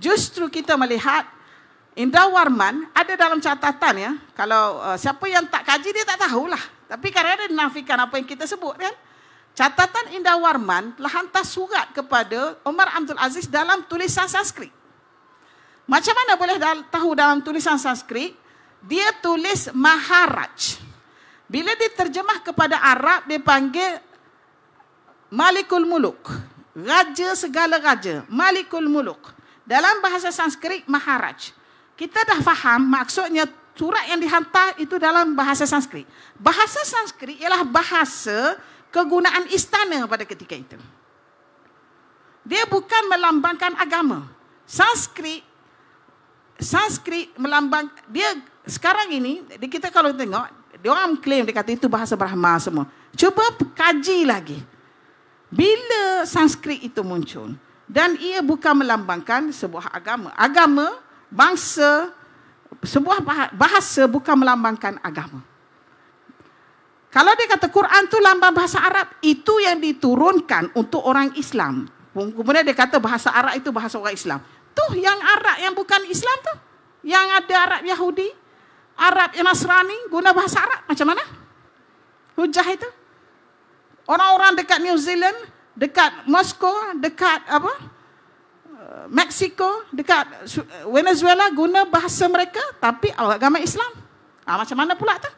justru kita melihat Indra Warman ada dalam catatan ya. Kalau uh, siapa yang tak kaji dia tak tahulah. Tapi kerana dia nafikan apa yang kita sebut kan. Catatan Indah Warman telah hantar surat kepada Omar Abdul Aziz dalam tulisan Sanskrit. Macam mana boleh dal- tahu dalam tulisan Sanskrit? Dia tulis Maharaj. Bila diterjemah kepada Arab, dia panggil Malikul Muluk. Raja segala raja. Malikul Muluk dalam bahasa Sanskrit Maharaj. Kita dah faham maksudnya surat yang dihantar itu dalam bahasa Sanskrit. Bahasa Sanskrit ialah bahasa kegunaan istana pada ketika itu. Dia bukan melambangkan agama. Sanskrit Sanskrit melambang dia sekarang ini kita kalau tengok dia orang claim dia kata itu bahasa Brahma semua. Cuba kaji lagi. Bila Sanskrit itu muncul? dan ia bukan melambangkan sebuah agama. Agama, bangsa, sebuah bahasa bukan melambangkan agama. Kalau dia kata Quran tu lambang bahasa Arab, itu yang diturunkan untuk orang Islam. Kemudian dia kata bahasa Arab itu bahasa orang Islam. Tuh yang Arab yang bukan Islam tu, yang ada Arab Yahudi, Arab yang Nasrani guna bahasa Arab macam mana? Hujah itu. Orang-orang dekat New Zealand dekat Moscow dekat apa? Eh, Mexico, dekat Venezuela guna bahasa mereka tapi agama Islam. Ha, macam mana pula tu?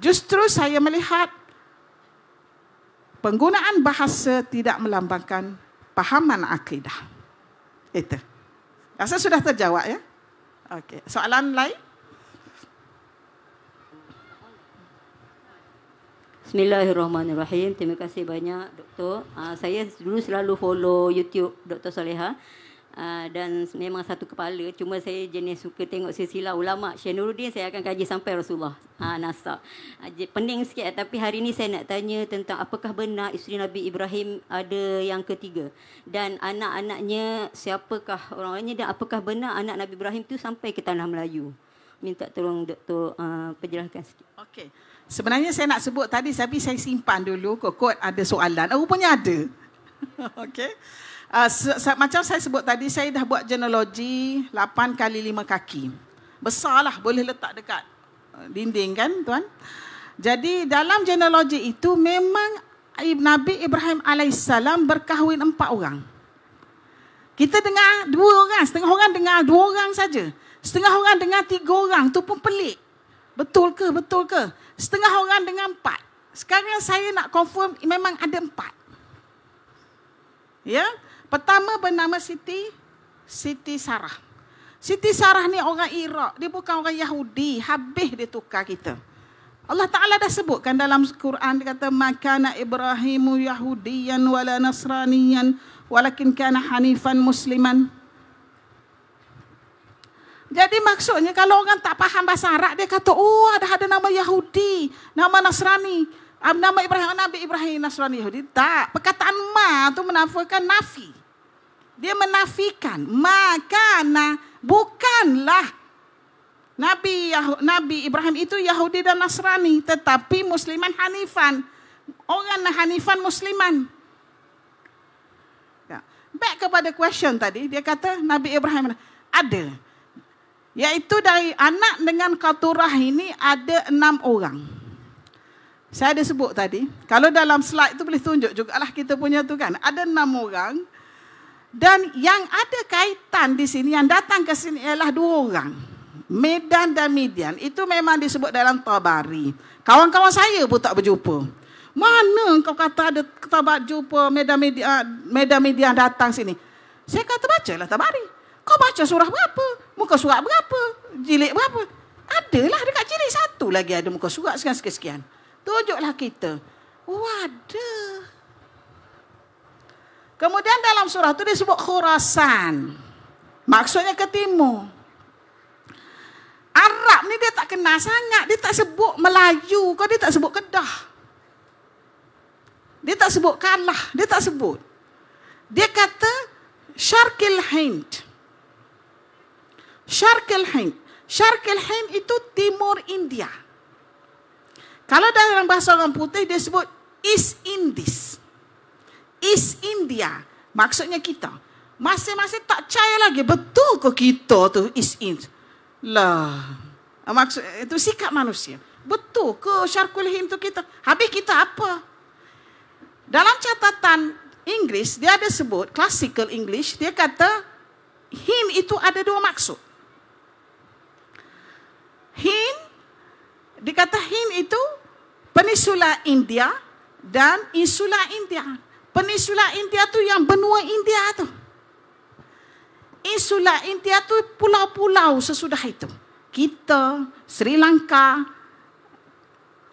Justru saya melihat penggunaan bahasa tidak melambangkan pahaman akidah. Itu. Rasa sudah terjawab ya? Okey, soalan lain? Bismillahirrahmanirrahim. Terima kasih banyak doktor. Uh, saya dulu selalu follow YouTube Dr. Soleha. Uh, dan memang satu kepala. Cuma saya jenis suka tengok silsilah ulama. Syekh Nuruddin saya akan kaji sampai Rasulullah. Ha uh, Uh, pening sikit tapi hari ini saya nak tanya tentang apakah benar isteri Nabi Ibrahim ada yang ketiga dan anak-anaknya siapakah orangnya dan apakah benar anak Nabi Ibrahim tu sampai ke tanah Melayu? Minta tolong doktor uh, ah, penjelaskan sikit. Okey. Sebenarnya saya nak sebut tadi tapi saya simpan dulu kot-kot ada soalan. Oh, rupanya ada. Okey. Uh, se- se- macam saya sebut tadi, saya dah buat genealogi 8 kali 5 kaki. Besarlah, boleh letak dekat eh, dinding kan tuan. Jadi dalam genealogi itu memang Nabi Ibrahim AS berkahwin empat orang. Kita dengar dua orang, setengah orang dengar dua orang saja. Setengah orang dengar tiga orang, tu pun pelik. Betul ke? Betul ke? Setengah orang dengan empat. Sekarang saya nak confirm memang ada empat. Ya, pertama bernama Siti Siti Sarah. Siti Sarah ni orang Iraq, dia bukan orang Yahudi, habis dia tukar kita. Allah Taala dah sebutkan dalam Quran dia kata makana Ibrahimu Yahudiyan wala Nasraniyan walakin kana hanifan musliman. Jadi maksudnya kalau orang tak faham bahasa Arab dia kata oh ada ada nama Yahudi, nama Nasrani, nama Ibrahim Nabi Ibrahim Nasrani Yahudi. Tak, perkataan ma tu menafikan nafi. Dia menafikan maka bukanlah Nabi Nabi Ibrahim itu Yahudi dan Nasrani tetapi Musliman Hanifan. Orang Nah Hanifan Musliman. Ya. Back kepada question tadi, dia kata Nabi Ibrahim ada. Iaitu dari anak dengan katurah ini ada enam orang. Saya ada sebut tadi. Kalau dalam slide itu boleh tunjuk juga lah kita punya tu kan. Ada enam orang. Dan yang ada kaitan di sini, yang datang ke sini ialah dua orang. Medan dan median. Itu memang disebut dalam Tabari. Kawan-kawan saya pun tak berjumpa. Mana kau kata ada tak jumpa Medan median ah, Medan datang sini? Saya kata baca lah Tabari kau baca surah berapa? Muka surat berapa? Jilid berapa? Adalah dekat jilid satu lagi ada muka surat sekian-sekian. Tunjuklah kita. Waduh. Kemudian dalam surah itu disebut khurasan. Maksudnya ke timur. Arab ni dia tak kenal sangat. Dia tak sebut Melayu. Kau dia tak sebut Kedah. Dia tak sebut Kalah. Dia tak sebut. Dia kata Syarkil Hint. Sharkelheim. Sharkelheim itu timur India. Kalau dalam bahasa orang putih dia sebut East Indies. East India. Maksudnya kita. Masih-masih tak percaya lagi. Betul ke kita tu East Indies? Lah. Maksud, itu sikap manusia. Betul ke Sharkelheim tu kita? Habis kita apa? Dalam catatan Inggris, dia ada sebut, classical English, dia kata, him itu ada dua maksud. Hin, dikata Hin itu peninsula India dan insula India. Peninsula India tu yang benua India tu. Insula India tu pulau-pulau sesudah itu. Kita, Sri Lanka,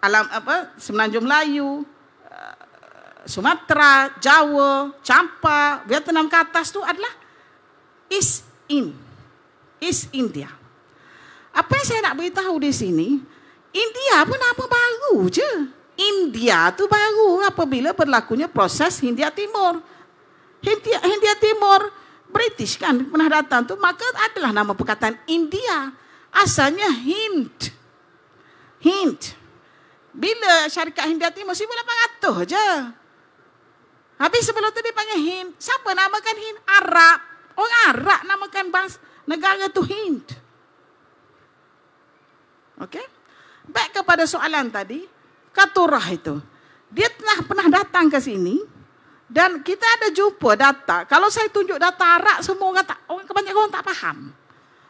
alam apa Semenanjung Melayu, eh, Sumatera, Jawa, Champa, Vietnam ke atas tu adalah East In, East India. Apa yang saya nak beritahu di sini, India pun nama baru je. India tu baru apabila berlakunya proses Hindia Timur. Hindia, Hindia Timur British kan pernah datang tu maka adalah nama perkataan India asalnya Hind Hind bila syarikat Hindia Timur 1800 je habis sebelum tu dia panggil Hind siapa namakan Hind Arab orang Arab namakan bangsa, negara tu Hind Okey, Back kepada soalan tadi, katurah itu. Dia pernah, pernah datang ke sini, dan kita ada jumpa data. Kalau saya tunjuk data Arab, semua orang tak, orang kebanyakan orang tak faham.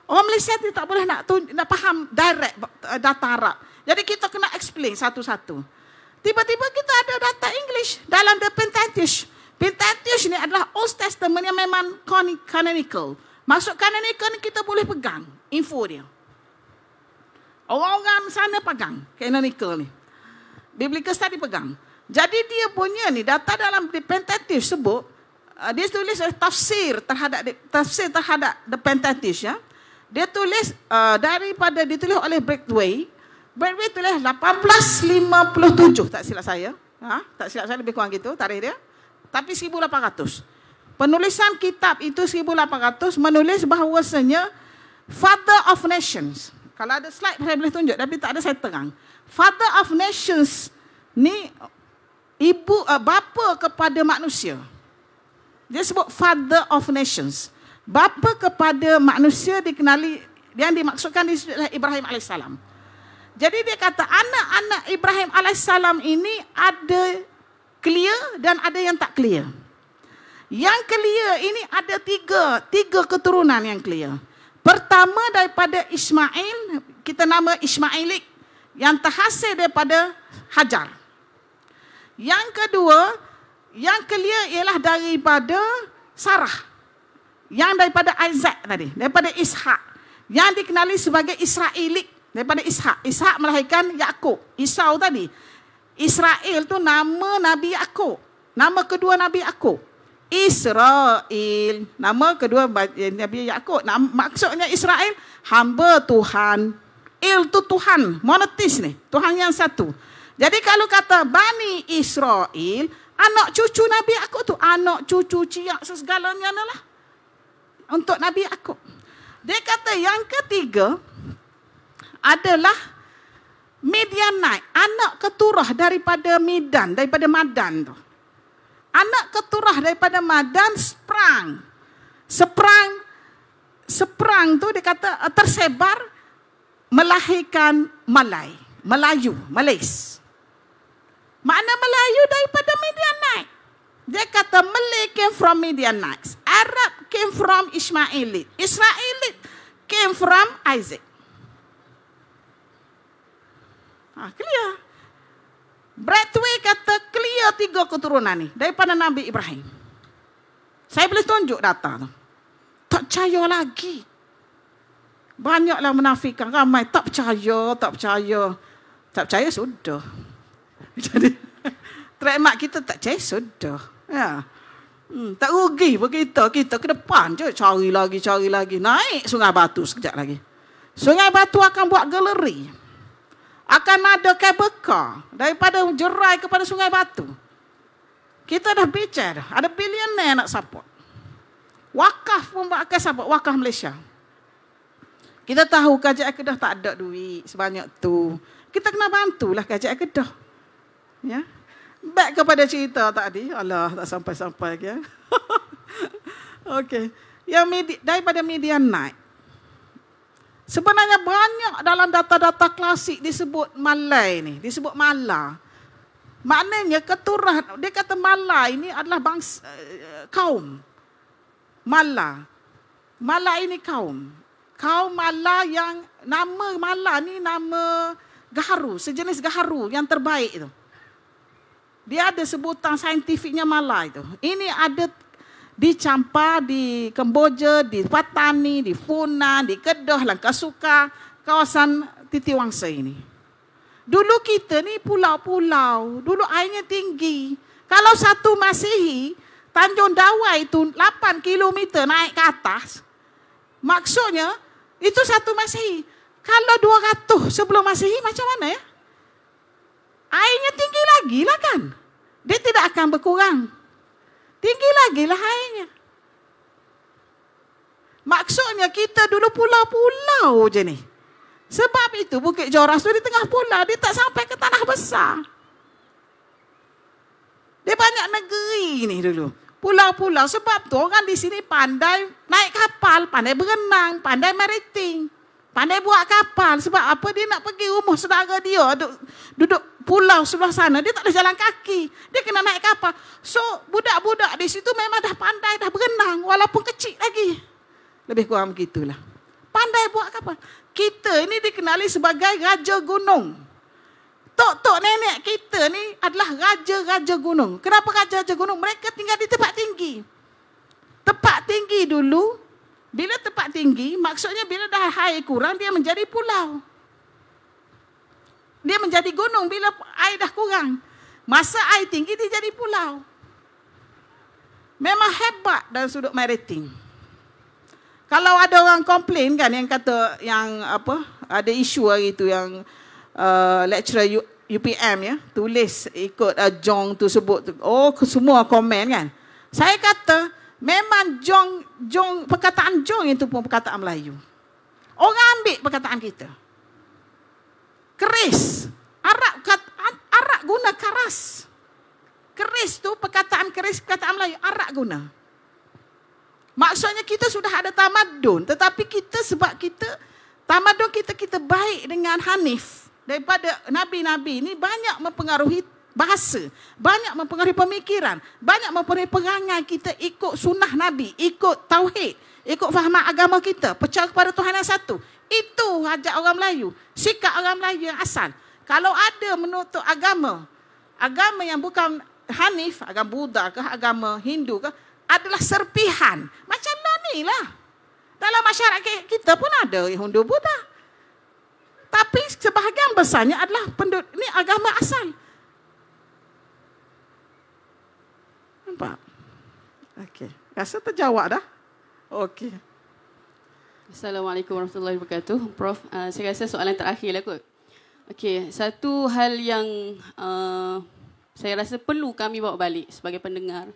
Orang Malaysia dia tak boleh nak, tunjuk, nak faham direct eh, data Arab. Jadi kita kena explain satu-satu. Tiba-tiba kita ada data English dalam The Pentateuch. Pentateuch ni adalah Old Testament yang memang canonical. Masuk canonical ni kita boleh pegang info dia. Orang-orang sana pegang. Canonical ni. Biblical study pegang. Jadi dia punya ni data dalam di Pentateuch sebut uh, dia tulis uh, tafsir terhadap tafsir terhadap the Pentateuch ya. Dia tulis uh, daripada ditulis oleh Breakway. Breakway tulis 1857 tak silap saya. Ha? Tak silap saya lebih kurang gitu tarikh dia. Tapi 1800. Penulisan kitab itu 1800 menulis bahawasanya Father of Nations. Kalau ada slide saya boleh tunjuk tapi tak ada saya terang. Father of nations ni ibu uh, bapa kepada manusia. Dia sebut father of nations. Bapa kepada manusia dikenali yang dimaksudkan di sudut Ibrahim Alaihissalam. Jadi dia kata anak-anak Ibrahim Alaihissalam ini ada clear dan ada yang tak clear. Yang clear ini ada tiga, tiga keturunan yang clear. Pertama daripada Ismail, kita nama Ismailik yang terhasil daripada Hajar. Yang kedua, yang kelia ialah daripada Sarah. Yang daripada Isaac tadi, daripada Ishak. Yang dikenali sebagai Israelik daripada Ishak. Ishak melahirkan Yakub, Isau tadi. Israel tu nama Nabi Yakub. Nama kedua Nabi Yakub. Israel. Nama kedua eh, Nabi Yakub. maksudnya Israel hamba Tuhan. Il tu Tuhan, monetis ni, Tuhan yang satu. Jadi kalau kata Bani Israel, anak cucu Nabi aku tu, anak cucu ciak segalanya lah. Untuk Nabi aku. Dia kata yang ketiga adalah Midianite, anak keturah daripada Midan, daripada Madan tu anak keturah daripada Madan seprang. Seprang seprang tu dikata eh, tersebar melahirkan Malay, Melayu, Malays. Mana Melayu daripada Midianite? Dia kata Malay came from Midianites. Arab came from Ismailit. Israelit came from Isaac. Ah, clear. Bradway kata clear tiga keturunan ni daripada Nabi Ibrahim. Saya boleh tunjuk data tu. Tak percaya lagi. Banyaklah menafikan ramai tak percaya, tak percaya. Tak percaya sudah. Jadi trademark kita tak percaya sudah. Ya. Hmm, tak rugi pun kita, kita ke depan je cari lagi, cari lagi. Naik Sungai Batu sekejap lagi. Sungai Batu akan buat galeri akan ada kebeka daripada jerai kepada sungai batu. Kita dah bicara dah. Ada bilioner nak support. Wakaf pun akan support. Wakaf Malaysia. Kita tahu kajak kedah tak ada duit sebanyak tu. Kita kena bantulah kajak kedah. Ya. Back kepada cerita tadi. Allah tak sampai-sampai. Ya. Okey. Yang media, daripada media naik. Sebenarnya banyak dalam data-data klasik disebut Malay ni, disebut Mala. Maknanya keturunan, dia kata Mala ini adalah bangsa eh, kaum. Mala. Mala ini kaum. Kaum Mala yang nama Mala ni nama gaharu, sejenis gaharu yang terbaik itu. Dia ada sebutan saintifiknya Mala itu. Ini ada di Champa, di Kemboja, di Patani, di Funan, di Kedah, Langkah Suka, kawasan Titiwangsa ini. Dulu kita ni pulau-pulau, dulu airnya tinggi. Kalau satu masihi, Tanjung Dawai itu 8 km naik ke atas. Maksudnya, itu satu masihi. Kalau 200 sebelum masihi, macam mana ya? Airnya tinggi lagi lah kan? Dia tidak akan berkurang. Tinggi lagi lah airnya. Maksudnya kita dulu pulau-pulau je ni. Sebab itu Bukit Joras tu di tengah pulau. Dia tak sampai ke tanah besar. Dia banyak negeri ni dulu. Pulau-pulau. Sebab tu orang di sini pandai naik kapal. Pandai berenang. Pandai meriting. Pandai buat kapal. Sebab apa dia nak pergi rumah saudara dia. Duduk, duduk pulau sebelah sana, dia tak ada jalan kaki. Dia kena naik kapal. So, budak-budak di situ memang dah pandai, dah berenang, walaupun kecil lagi. Lebih kurang begitulah. Pandai buat kapal. Kita ini dikenali sebagai Raja Gunung. Tok-tok nenek kita ni adalah Raja-Raja Gunung. Kenapa Raja-Raja Gunung? Mereka tinggal di tempat tinggi. Tempat tinggi dulu, bila tempat tinggi, maksudnya bila dah air kurang, dia menjadi pulau. Dia menjadi gunung bila air dah kurang. Masa air tinggi dia jadi pulau. Memang hebat dalam sudut maritim. Kalau ada orang komplain kan yang kata yang apa ada isu hari itu yang uh, lecturer U, UPM ya tulis ikut uh, Jong tu sebut tu. Oh semua komen kan. Saya kata memang Jong Jong perkataan Jong itu pun perkataan Melayu. Orang ambil perkataan kita keris. Arab kata Arab guna karas. Keris tu perkataan keris perkataan Melayu Arab guna. Maksudnya kita sudah ada tamadun tetapi kita sebab kita tamadun kita kita baik dengan Hanif daripada nabi-nabi ini banyak mempengaruhi bahasa, banyak mempengaruhi pemikiran, banyak mempengaruhi perangai kita ikut sunnah nabi, ikut tauhid, ikut faham agama kita, percaya kepada Tuhan yang satu. Itu ajak orang Melayu. Sikap orang Melayu yang asal. Kalau ada menutup agama, agama yang bukan Hanif, agama Buddha ke, agama Hindu ke, adalah serpihan. Macam mana lah. Dalam masyarakat kita pun ada Hindu Buddha. Tapi sebahagian besarnya adalah penduduk, ini agama asal. Nampak? Okey. Rasa terjawab dah. Okey. Assalamualaikum warahmatullahi wabarakatuh. Prof, uh, saya rasa soalan terakhirlah. lah kot. Okey, satu hal yang uh, saya rasa perlu kami bawa balik sebagai pendengar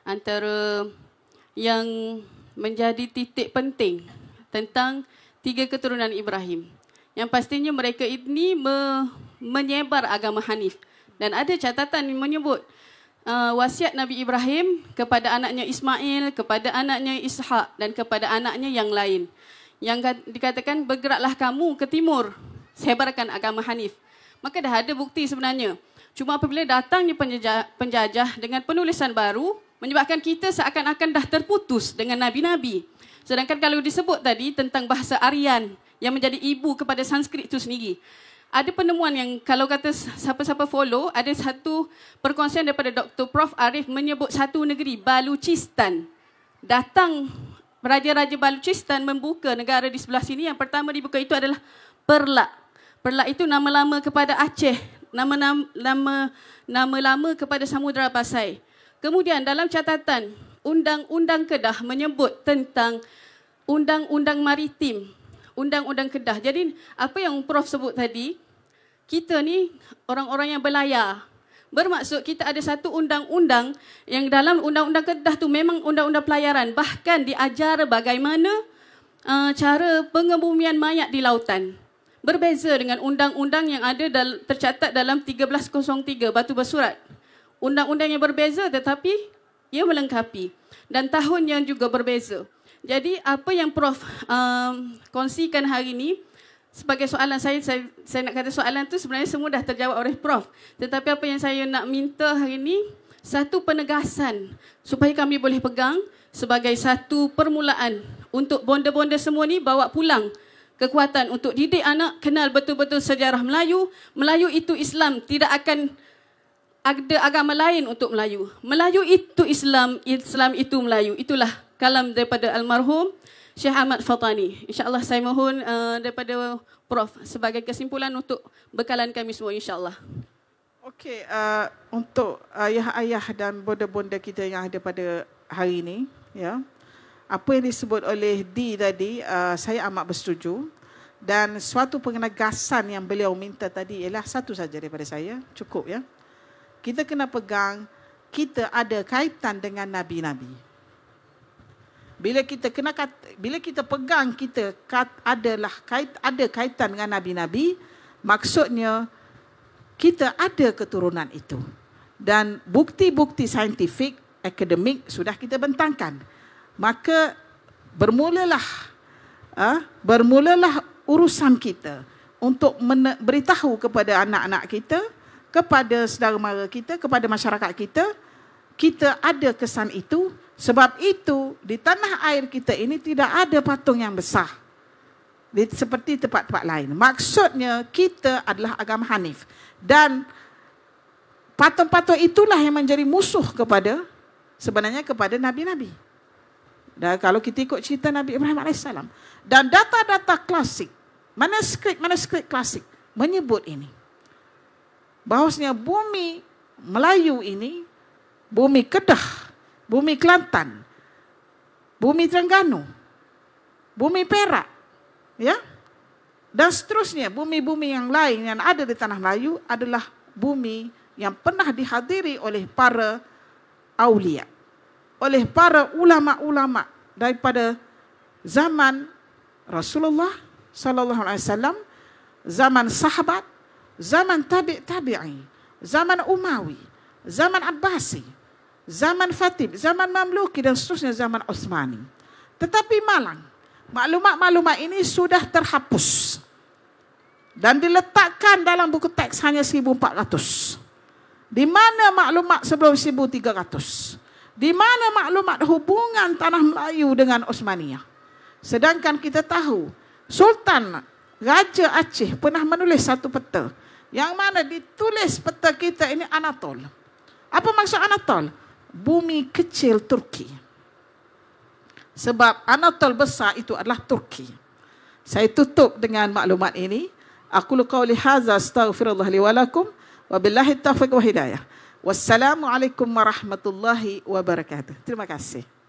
antara yang menjadi titik penting tentang tiga keturunan Ibrahim. Yang pastinya mereka ini me- menyebar agama Hanif. Dan ada catatan menyebut uh, wasiat Nabi Ibrahim kepada anaknya Ismail, kepada anaknya Ishak dan kepada anaknya yang lain yang dikatakan bergeraklah kamu ke timur sebarkan agama Hanif. Maka dah ada bukti sebenarnya. Cuma apabila datangnya penjajah, penjajah dengan penulisan baru menyebabkan kita seakan-akan dah terputus dengan nabi-nabi. Sedangkan kalau disebut tadi tentang bahasa Aryan yang menjadi ibu kepada Sanskrit itu sendiri. Ada penemuan yang kalau kata siapa-siapa follow, ada satu perkongsian daripada Dr. Prof. Arif menyebut satu negeri, Baluchistan. Datang Raja-Raja Baluchistan membuka negara di sebelah sini. Yang pertama dibuka itu adalah Perlak. Perlak itu nama lama kepada Aceh. Nama, nama, nama, nama lama kepada Samudra Pasai. Kemudian dalam catatan, Undang-Undang Kedah menyebut tentang Undang-Undang Maritim. Undang-Undang Kedah. Jadi apa yang Prof sebut tadi, kita ni orang-orang yang berlayar. Bermaksud kita ada satu undang-undang yang dalam undang-undang kedah tu memang undang-undang pelayaran. Bahkan diajar bagaimana uh, cara pengebumian mayat di lautan. Berbeza dengan undang-undang yang ada dal- tercatat dalam 1303 Batu Bersurat. Undang-undang yang berbeza tetapi ia melengkapi. Dan tahun yang juga berbeza. Jadi apa yang Prof. Uh, kongsikan hari ini, sebagai soalan saya, saya, saya nak kata soalan tu sebenarnya semua dah terjawab oleh Prof. Tetapi apa yang saya nak minta hari ini, satu penegasan supaya kami boleh pegang sebagai satu permulaan untuk bonda-bonda semua ni bawa pulang kekuatan untuk didik anak kenal betul-betul sejarah Melayu. Melayu itu Islam, tidak akan ada agama lain untuk Melayu. Melayu itu Islam, Islam itu Melayu. Itulah kalam daripada almarhum Syekh Ahmad Fatani. InsyaAllah saya mohon uh, daripada Prof sebagai kesimpulan untuk bekalan kami semua insyaAllah. Okey, uh, untuk ayah-ayah dan bonda-bonda kita yang ada pada hari ini, ya, apa yang disebut oleh D tadi, uh, saya amat bersetuju. Dan suatu penegasan yang beliau minta tadi ialah satu saja daripada saya, cukup ya. Kita kena pegang, kita ada kaitan dengan Nabi-Nabi. nabi nabi bila kita kena kat, bila kita pegang kita kat, adalah kait ada kaitan dengan nabi-nabi maksudnya kita ada keturunan itu dan bukti-bukti saintifik akademik sudah kita bentangkan maka bermulalah ha, bermulalah urusan kita untuk beritahu kepada anak-anak kita kepada saudara mara kita kepada masyarakat kita kita ada kesan itu sebab itu di tanah air kita ini tidak ada patung yang besar. Seperti tempat-tempat lain. Maksudnya kita adalah agama Hanif. Dan patung-patung itulah yang menjadi musuh kepada sebenarnya kepada Nabi-Nabi. Dan kalau kita ikut cerita Nabi Ibrahim AS. Dan data-data klasik, manuskrip-manuskrip klasik menyebut ini. Bahawasanya bumi Melayu ini, bumi Kedah bumi Kelantan, bumi Terengganu, bumi Perak, ya. Dan seterusnya bumi-bumi yang lain yang ada di tanah Melayu adalah bumi yang pernah dihadiri oleh para aulia, oleh para ulama-ulama daripada zaman Rasulullah sallallahu alaihi wasallam, zaman sahabat, zaman tabi' tabi'i, zaman Umawi, zaman Abbasi, zaman Fatim, zaman Mamluk dan seterusnya zaman Osmani. Tetapi malang, maklumat-maklumat ini sudah terhapus dan diletakkan dalam buku teks hanya 1400. Di mana maklumat sebelum 1300? Di mana maklumat hubungan tanah Melayu dengan Osmaniyah? Sedangkan kita tahu Sultan Raja Aceh pernah menulis satu peta yang mana ditulis peta kita ini Anatol. Apa maksud Anatol? bumi kecil Turki. Sebab Anatol besar itu adalah Turki. Saya tutup dengan maklumat ini. Aku lukau lihaza astaghfirullah wa Billahi taufiq wa hidayah. Wassalamualaikum warahmatullahi wabarakatuh. Terima kasih.